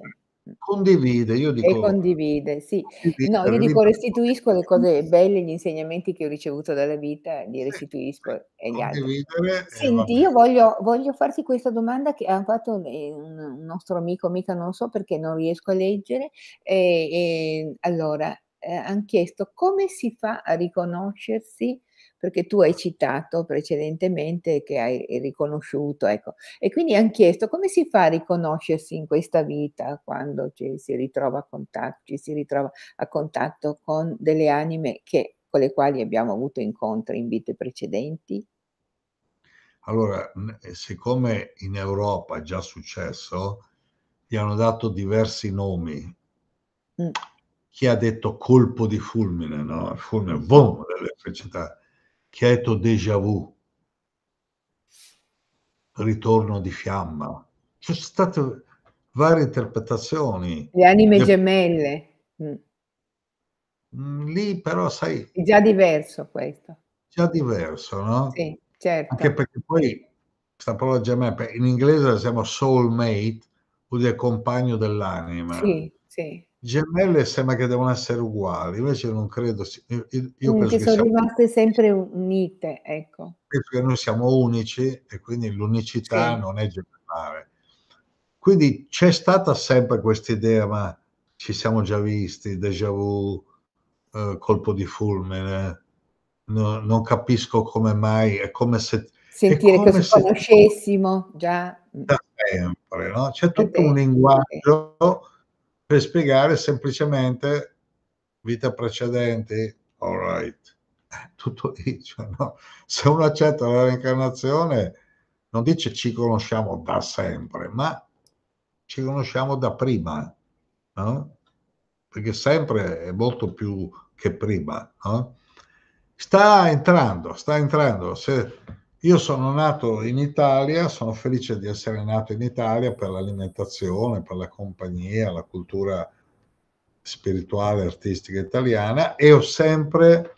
Condivide, io dico. E condivide, sì. No, io dico restituisco le cose belle, gli insegnamenti che ho ricevuto dalla vita, li restituisco e gli altri. Senti, io voglio, voglio, farti questa domanda che ha fatto un nostro amico, mica non so perché non riesco a leggere. E, e allora, eh, hanno chiesto come si fa a riconoscersi perché tu hai citato precedentemente che hai riconosciuto, ecco. E quindi hanno chiesto come si fa a riconoscersi in questa vita quando ci si ritrova a contatto, ci si ritrova a contatto con delle anime che, con le quali abbiamo avuto incontri in vite precedenti? Allora, eh, siccome in Europa è già successo, gli hanno dato diversi nomi. Mm. Chi ha detto colpo di fulmine, no? Il fulmine, boom, delle dell'elettricità. Chieto déjà vu, ritorno di fiamma. Ci sono state varie interpretazioni. Le anime gemelle. Mm. Mm, lì però, sai... È già diverso questo. Già diverso, no? Sì, certo. Anche perché poi questa parola gemella, in inglese la chiama soulmate, vuol dire compagno dell'anima. Sì, sì gemelle sembra che devono essere uguali, invece non credo. Io, io mm, penso che, sono rimaste siamo... sempre unite, ecco. Perché noi siamo unici e quindi l'unicità sì. non è gemellare. Quindi c'è stata sempre questa idea, ma ci siamo già visti, déjà vu, eh, colpo di fulmine, no, non capisco come mai, è come se... Sentire come che se conoscessimo già. Da sempre, no? C'è tutto un linguaggio per spiegare semplicemente vita precedente, all right, eh, tutto lì. Cioè, no? Se uno accetta la reincarnazione, non dice ci conosciamo da sempre, ma ci conosciamo da prima, no? perché sempre è molto più che prima. No? Sta entrando, sta entrando. Se, io sono nato in Italia, sono felice di essere nato in Italia per l'alimentazione, per la compagnia, la cultura spirituale, artistica italiana e ho sempre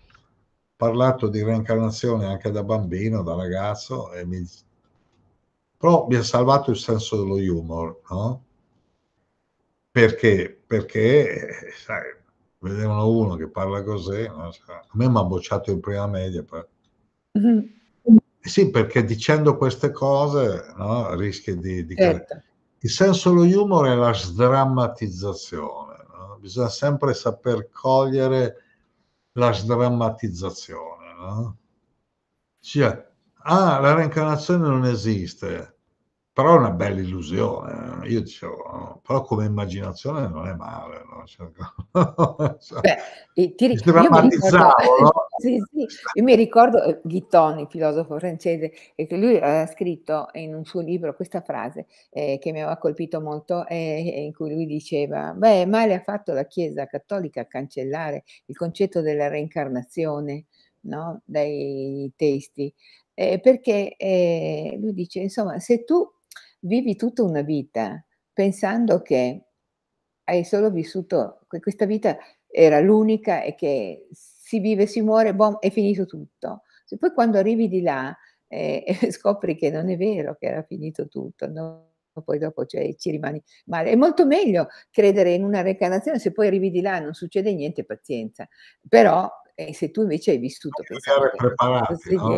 parlato di reincarnazione anche da bambino, da ragazzo, mi... però mi ha salvato il senso dello humor, no? Perché? Perché, sai, vedevano uno che parla così, no? a me mi ha bocciato in prima media. Per... Mm-hmm eh sì, perché dicendo queste cose no, rischi di... di certo. Il senso dello humor è la sdrammatizzazione, no? bisogna sempre saper cogliere la sdrammatizzazione. No? Cioè, ah, la reincarnazione non esiste, però è una bella illusione. Eh. Io dicevo, però come immaginazione non è male. No? Cioè, cioè Beh, ti ric- mi drammatizzavo, no? sì, sì. Io mi ricordo eh, il filosofo francese, e che lui ha scritto in un suo libro questa frase eh, che mi aveva colpito molto, eh, eh in cui lui diceva, beh, male ha fatto la Chiesa cattolica a cancellare il concetto della reincarnazione no? dai testi. Eh, perché lui dice, insomma, se tu vivi tutta una vita pensando che hai solo vissuto, questa vita era l'unica e che si vive, si muore, boom, è finito tutto. Se poi quando arrivi di là eh, scopri che non è vero che era finito tutto, no? poi dopo cioè, ci rimani male. È molto meglio credere in una reincarnazione, se poi arrivi di là non succede niente, pazienza. Però eh, se tu invece hai vissuto... Pensare preparati, no?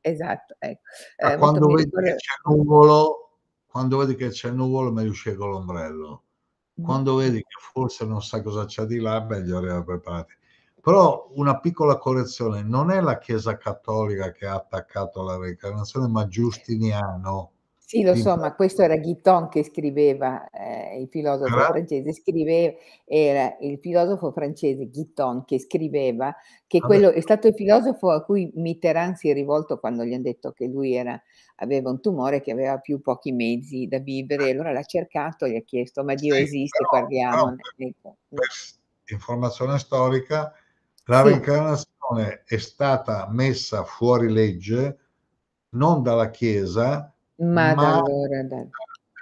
Esatto. Ecco. Eh, quando vedi che c'è nuvolo quando vedi che c'è il nuvolo meglio uscire con l'ombrello mm. quando vedi che forse non sa cosa c'è di là meglio arrivare preparati però una piccola correzione non è la chiesa cattolica che ha attaccato la reincarnazione ma Giustiniano sì, lo so, ma questo era Guiton che scriveva, eh, il filosofo ah. francese scriveva, era il filosofo francese Guiton che scriveva che ah, quello è stato il filosofo a cui Mitterrand si è rivolto quando gli hanno detto che lui era, aveva un tumore che aveva più pochi mezzi da vivere, e eh. allora l'ha cercato, gli ha chiesto, ma Dio sì, esiste, però, parliamo. Però, ecco. informazione storica, la sì. reincarnazione è stata messa fuori legge non dalla Chiesa, ma, ma allora,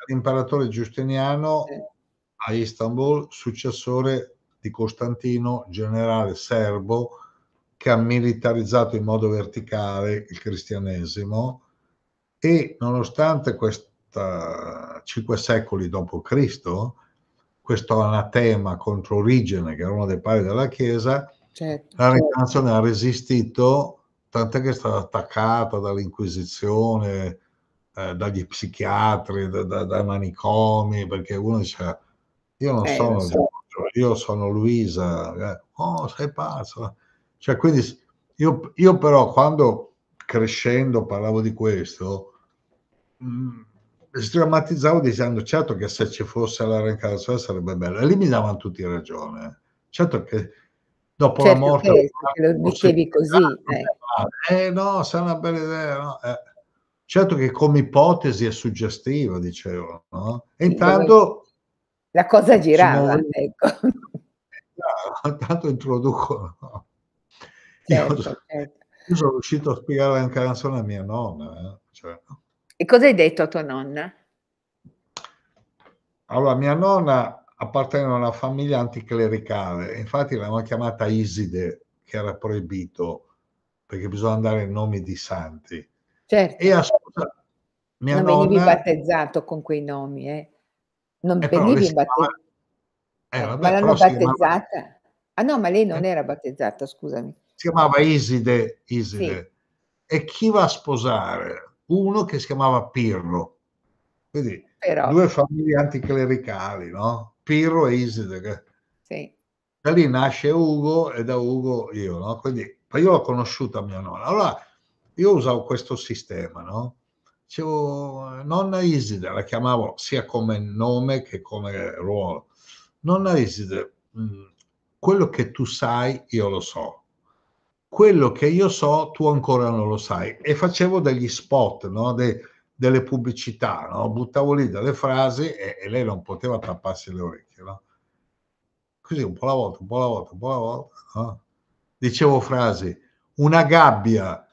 l'imperatore Giustiniano eh. a Istanbul, successore di Costantino, generale serbo, che ha militarizzato in modo verticale il cristianesimo e nonostante questa, cinque secoli dopo Cristo, questo anatema contro Origene, che era uno dei pari della Chiesa, certo, la Riccanzone certo. ha resistito, tant'è che è stata attaccata dall'Inquisizione, eh, dagli psichiatri, da, da, dai manicomi, perché uno dice, io non eh, sono Giorgio, io sono Luisa, eh, oh sei pazzo. Cioè, quindi io, io però quando crescendo parlavo di questo, mh, mm, sdrammatizzavo dicendo certo che se ci fosse la reincarnazione sarebbe bello, e lì mi davano tutti ragione. Eh. Certo che dopo certo la morte... Certo, che, lo dicevi così. Eh. eh no, sei una bella idea. No? Eh Certo che come ipotesi è suggestiva, dicevo, no? E intanto... La cosa girava, muove... ecco. Ah, intanto introducono... No? Certo, so, certo. Io sono riuscito a spiegare la canzone a mia nonna. Eh? Cioè... E cosa hai detto a tua nonna? Allora, mia nonna apparteneva a una famiglia anticlericale, infatti l'hanno chiamata Iside, che era proibito, perché bisogna andare in nomi di santi Certo. E a Susa, mia non nonna... venivi battezzato con quei nomi, eh? Non eh, venivi battezzato. Eh, eh, vabbè, ma l'hanno battezzata? Chiamava... Ah no, ma lei non eh. era battezzata, scusami. Si chiamava Iside, Iside. Sì. E chi va a sposare? Uno che si chiamava Pirro. Quindi Però... due famiglie anticlericali, no? Pirro e Iside. Sì. Da lì nasce Ugo e da Ugo io, no? Quindi, ma io l'ho conosciuta mia nonna. Allora, io usavo questo sistema, no? Dicevo, nonna Iside, la chiamavo sia come nome che come ruolo. Nonna Iside, mm, quello che tu sai io lo so, quello che io so tu ancora non lo sai. E facevo degli spot, no? De, delle pubblicità, no? buttavo lì delle frasi e, e, lei non poteva tapparsi le orecchie. No? Così un po' alla volta, un po' alla volta, un po' alla volta. No? Dicevo frasi, una gabbia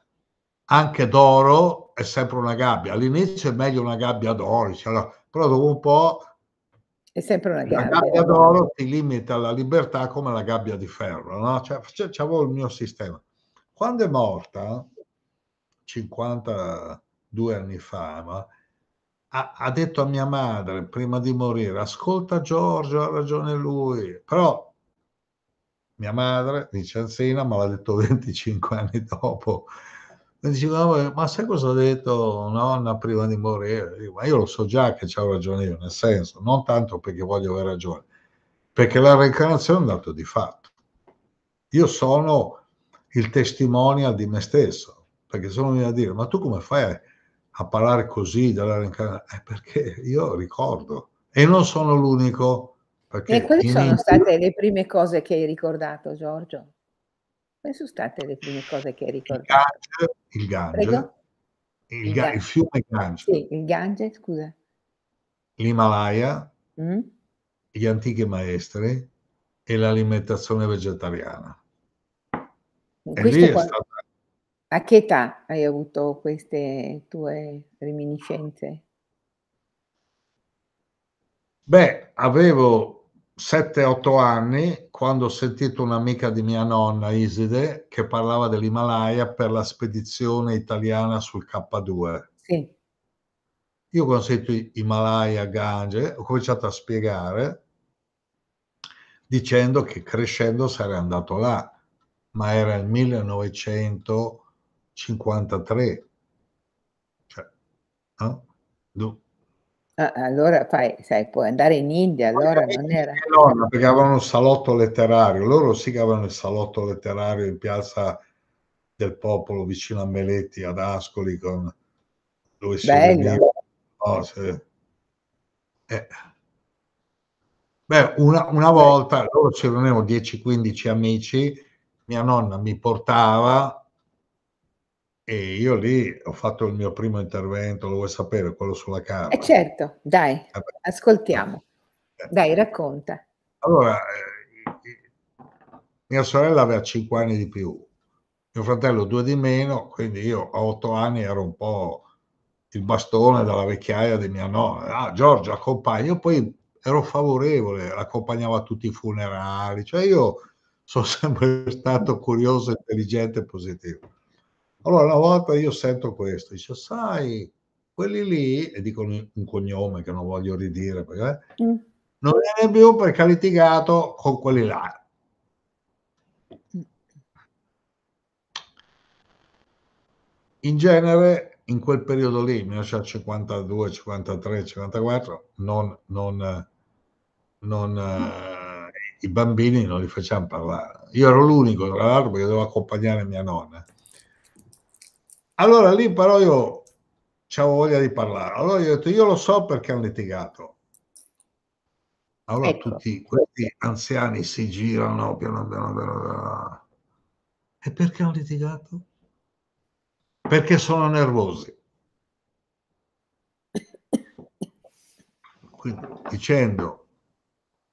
anche d'oro è sempre una gabbia. All'inizio è meglio una gabbia d'oro, diciamo, però dopo un po'... È sempre una gabbia. La gabbia d'oro ti limita la libertà come la gabbia di ferro, no? Cioè, facevo il mio sistema. Quando è morta, 52 anni fa, ma, ha, ha detto a mia madre, prima di morire, ascolta Giorgio, ha ragione lui, però mia madre, Vincenzina, me l'ha detto 25 anni dopo, e dicevo, ah, ma sai cosa ha detto nonna prima di morire? Dico, ma io lo so già che c'ho ragione io, nel senso, non tanto perché voglio avere ragione, perché la reincarnazione è un dato di fatto. Io sono il testimonial di me stesso, perché se uno viene a dire, ma tu come fai a parlare così della reincarnazione? Eh, perché io ricordo, e non sono l'unico. E quali sono state le prime cose che hai ricordato, Giorgio? Quali sono state le prime cose che hai ricordato? Il Gange. Il, il, il, Gange. il fiume Gange. Sì, il Gange, scusa. L'Himalaya, mm? gli antichi maestri e l'alimentazione vegetariana. è Stata... A che età hai avuto queste tue reminiscenze? Beh, avevo 7-8 anni quando ho sentito un'amica di mia nonna, Iside, che parlava dell'Himalaya per la spedizione italiana sul K2. Sì. Io ho sentito Himalaya, Gange, ho cominciato a spiegare dicendo che crescendo sarei andato là, ma era il 1953. Cioè, no? Ah, allora fai, sai, puoi andare in India, allora non era... Nonna, perché avevano un salotto letterario, loro sì che avevano il salotto letterario in piazza del popolo vicino a Meletti, ad Ascoli, con dove si oh, eh. Beh, una, una volta loro si 10-15 amici, mia nonna mi portava e io lì ho fatto il mio primo intervento, lo vuoi sapere, quello sulla eh, Camera? Eh certo, dai, eh ascoltiamo. Eh, dai, eh. racconta. Allora, mia sorella aveva 5 anni di più, mio fratello 2 di meno, quindi io a 8 anni ero un po' il bastone della vecchiaia di mia nonna. Ah, Giorgio, accompagno. Poi ero favorevole, accompagnavo a tutti i funerali. Cioè io sono sempre stato curioso, intelligente e positivo. Allora una volta io sento questo, dice, sai, quelli lì, e dicono un cognome che non voglio ridire, perché, eh, mm. non viene più perché ha litigato con quelli là. In genere in quel periodo lì, 1952, 1953, 1954, non, non, non mm. i bambini non li facciamo parlare. Io ero l'unico, tra l'altro, perché dovevo accompagnare mia nonna. Allora lì però io avevo voglia di parlare. Allora io ho detto, io lo so perché hanno litigato. Allora ecco. tutti questi anziani si girano piano piano piano. E perché hanno litigato? Perché sono nervosi. Quindi, dicendo,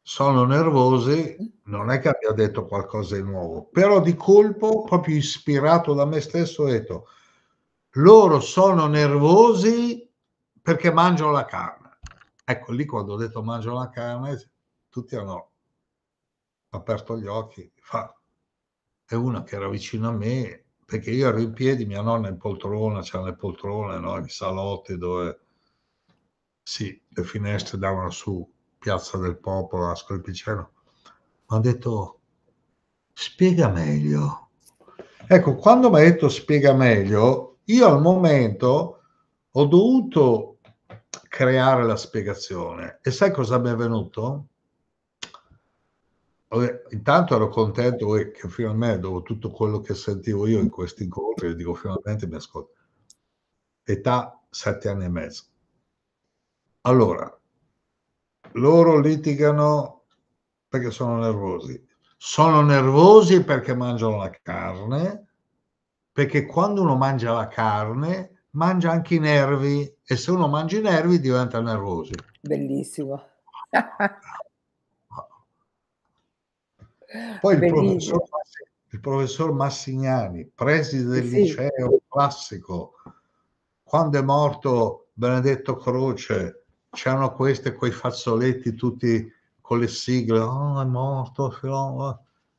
sono nervosi, non è che abbia detto qualcosa di nuovo, però di colpo, proprio ispirato da me stesso, ho detto, loro sono nervosi perché mangiano la carne. Ecco lì quando ho detto mangiano la carne, tutti hanno aperto gli occhi. Fa. E una che era vicino a me, perché io ero in piedi, mia nonna in poltrona, c'erano le poltrone, no? i salotti dove sì, le finestre davano su Piazza del Popolo, a Scolpiceno. Mi ha detto, spiega meglio. Ecco, quando mi ha detto spiega meglio, io al momento ho dovuto creare la spiegazione e sai cosa mi è venuto? Intanto ero contento che finalmente, dopo tutto quello che sentivo io in questi incontri, dico finalmente mi ascolto. Età sette anni e mezzo. Allora, loro litigano perché sono nervosi. Sono nervosi perché mangiano la carne, perché quando uno mangia la carne mangia anche i nervi e se uno mangia i nervi diventa nervoso. Bellissimo. Poi il professor, il professor, Massignani, preside del sì. liceo classico, quando è morto Benedetto Croce, c'erano questi quei fazzoletti tutti con le sigle, oh, è morto,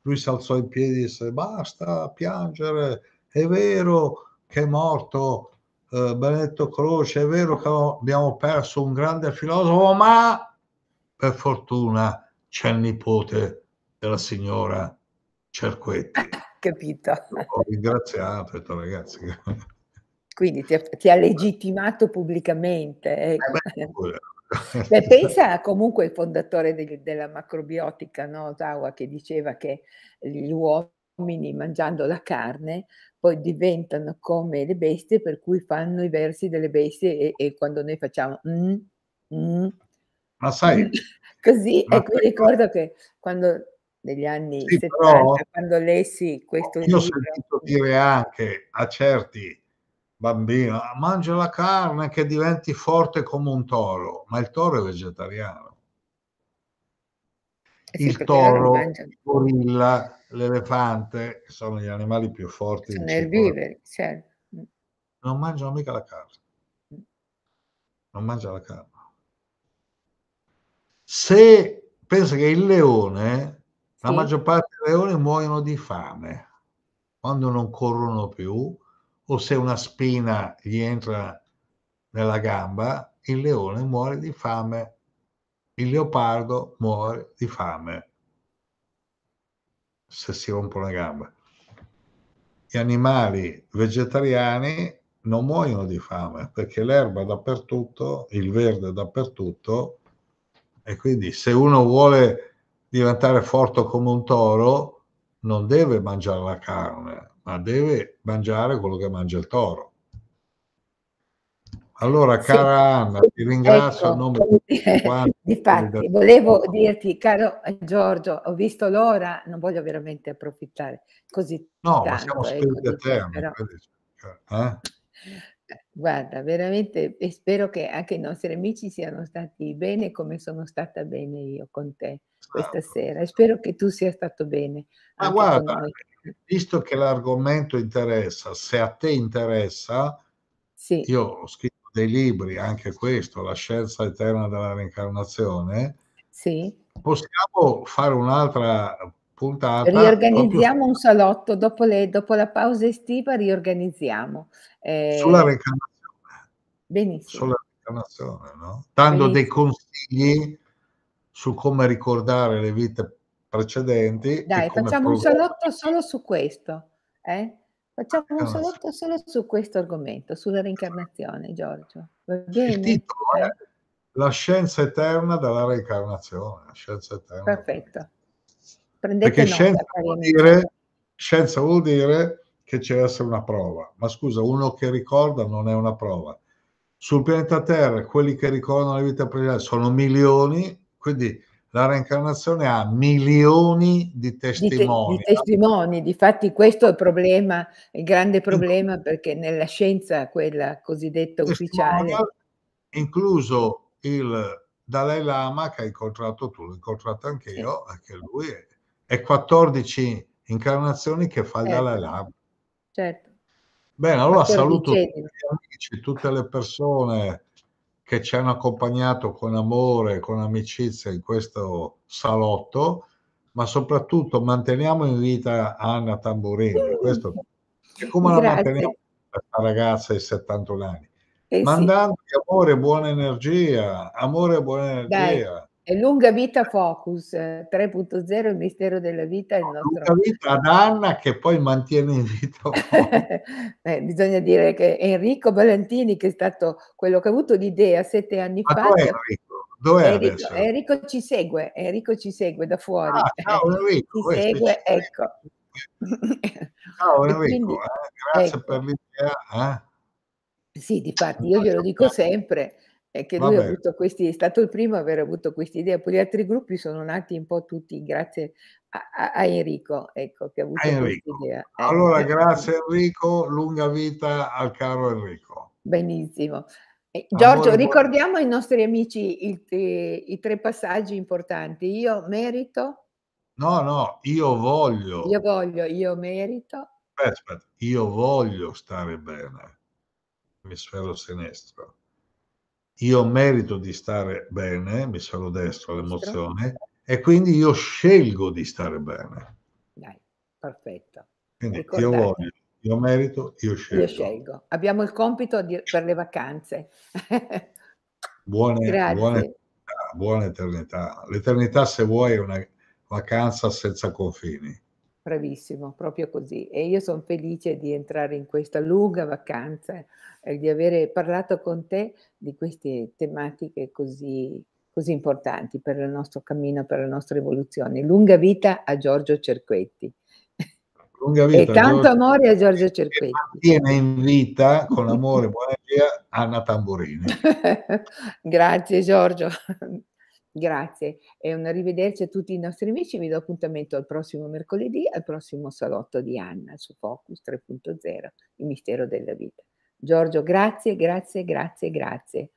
lui si alzò in piedi e disse basta piangere, è vero che è morto eh, Benedetto Croce, è vero che abbiamo perso un grande filosofo, ma per fortuna c'è il nipote della signora Cerquetti. Capito. Lo ringraziamo, detto, ragazzi. Quindi ti, ti, ha legittimato pubblicamente. Eh, ecco. Beh, pensa comunque il fondatore de, della macrobiotica, no? Ottawa, che diceva che gli uomini mangiando la carne poi diventano come le bestie, per cui fanno i versi delle bestie e, e quando noi facciamo... Mm, mm, ma sai... Mm, così, ma ecco, ricordo che quando negli anni sì, 70, però, quando lessi questo io Io ho sentito dire anche a certi bambini, ah, mangia la carne che diventi forte come un toro, ma il toro è vegetariano. Eh sì, il toro, il gorilla, l'elefante sono gli animali più forti. Sono vivere certo. Non mangiano mica la carne. Non mangia la carne. Se pensa che il leone, sì. la maggior parte dei leoni muoiono di fame quando non corrono più o se una spina gli entra nella gamba, il leone muore di fame, il leopardo muore di fame se si rompe una gamba. Gli animali vegetariani non muoiono di fame perché l'erba è dappertutto, il verde è dappertutto e quindi se uno vuole diventare forte come un toro non deve mangiare la carne, ma deve mangiare quello che mangia il toro. Allora, cara sì, Anna, ti ringrazio ecco, a nome di tutti quanti. Difatti, volevo dirti, caro Giorgio, ho visto l'ora, non voglio veramente approfittare così no, tanto. No, siamo spesi ecco, a te. Però... Cioè, eh? Guarda, veramente e spero che anche i nostri amici siano stati bene come sono stata bene io con te questa esatto. sera e spero che tu sia stato bene. Ma guarda, visto che l'argomento interessa, se a te interessa, sì. io ho scritto dei libri, anche questo, La scienza eterna della reincarnazione, sì. possiamo fare un'altra puntata. Riorganizziamo proprio... un salotto, dopo, le, dopo, la pausa estiva riorganizziamo. Eh... Sulla reincarnazione. Benissimo. Sulla reincarnazione, no? Dando Benissimo. dei consigli su come ricordare le vite precedenti. Dai, facciamo un salotto solo su questo. Eh? Facciamo un salotto solo su questo argomento, sulla reincarnazione, Giorgio. Va bene? Il titolo è La scienza eterna della reincarnazione. La Scienza eterna. Perfetto. Prendete Perché nota, scienza, vuol dire, scienza vuol dire che c'è essere una prova. Ma scusa, uno che ricorda non è una prova. Sul pianeta Terra quelli che ricordano la vita privata sono milioni, quindi la reincarnazione ha milioni di testimoni. Di, te, di testimoni, difatti questo è il problema, il grande problema perché nella scienza, quella cosiddetta ufficiale... Incluso il Dalai Lama che hai incontrato tu, l'ho incontrato anche io, sì. anche lui, è, è 14 incarnazioni che fa il certo. Dalai Lama. Certo. Bene, allora saluto tutti gli amici, tutte le persone che ci hanno accompagnato con amore, con amicizia in questo salotto, ma soprattutto manteniamo in vita Anna Tamburini. Questo è come Grazie. la manteniamo questa ragazza di 71 anni. Eh, Mandando sì. amore e buona energia, amore e buona energia. Dai. Lunga vita Focus 3.0, eh, il mistero della vita. Il nostro... Lunga vita ad Anna che poi mantiene in vita. eh, bisogna dire che Enrico Valentini, che è stato quello che ha avuto l'idea sette anni Ma fa. Enrico? Dov'è Enrico, Enrico, ci segue, Enrico ci segue da fuori. Ah, ciao Enrico. Ci segue, ecco. Ciao Enrico, quindi, eh, grazie ecco. per l'idea. Eh? Sì, di fatti, io glielo dico sempre è che lui questi, è stato il primo ad aver avuto questa idea, poi gli altri gruppi sono nati un po' tutti grazie a, a Enrico, ecco, che ha avuto questa idea. Eh. Allora, eh. grazie Enrico, lunga vita al caro Enrico. Benissimo. Giorgio, Amore, ricordiamo ai nostri amici il, eh, i tre passaggi importanti. Io merito. No, no, io voglio. Io voglio, io merito. Aspetta, aspetta. io voglio stare bene. Emisfero sinistro io merito di stare bene, mi sono destro all'emozione, e quindi io scelgo di stare bene. Dai, perfetto. Quindi Ricordate. io voglio, io merito, io scelgo. Io scelgo. Abbiamo il compito di, per le vacanze. buone, buone, buona eternità. L'eternità, se vuoi, è una vacanza senza confini. Bravissimo, proprio così. E io sono felice di entrare in questa lunga vacanza, e di avere parlato con te di queste tematiche così, così importanti per il nostro cammino, per la nostra evoluzione. Lunga vita a Giorgio Cerquetti. Lunga vita, e tanto Giorgio, amore a Giorgio Cerquetti. Tiene in vita con amore e buona via Anna Tamburini. Grazie Giorgio. Grazie e un arrivederci a tutti i nostri amici. Vi do appuntamento al prossimo mercoledì, al prossimo salotto di Anna su Focus 3.0, il mistero della vita. Giorgio, grazie, grazie, grazie, grazie.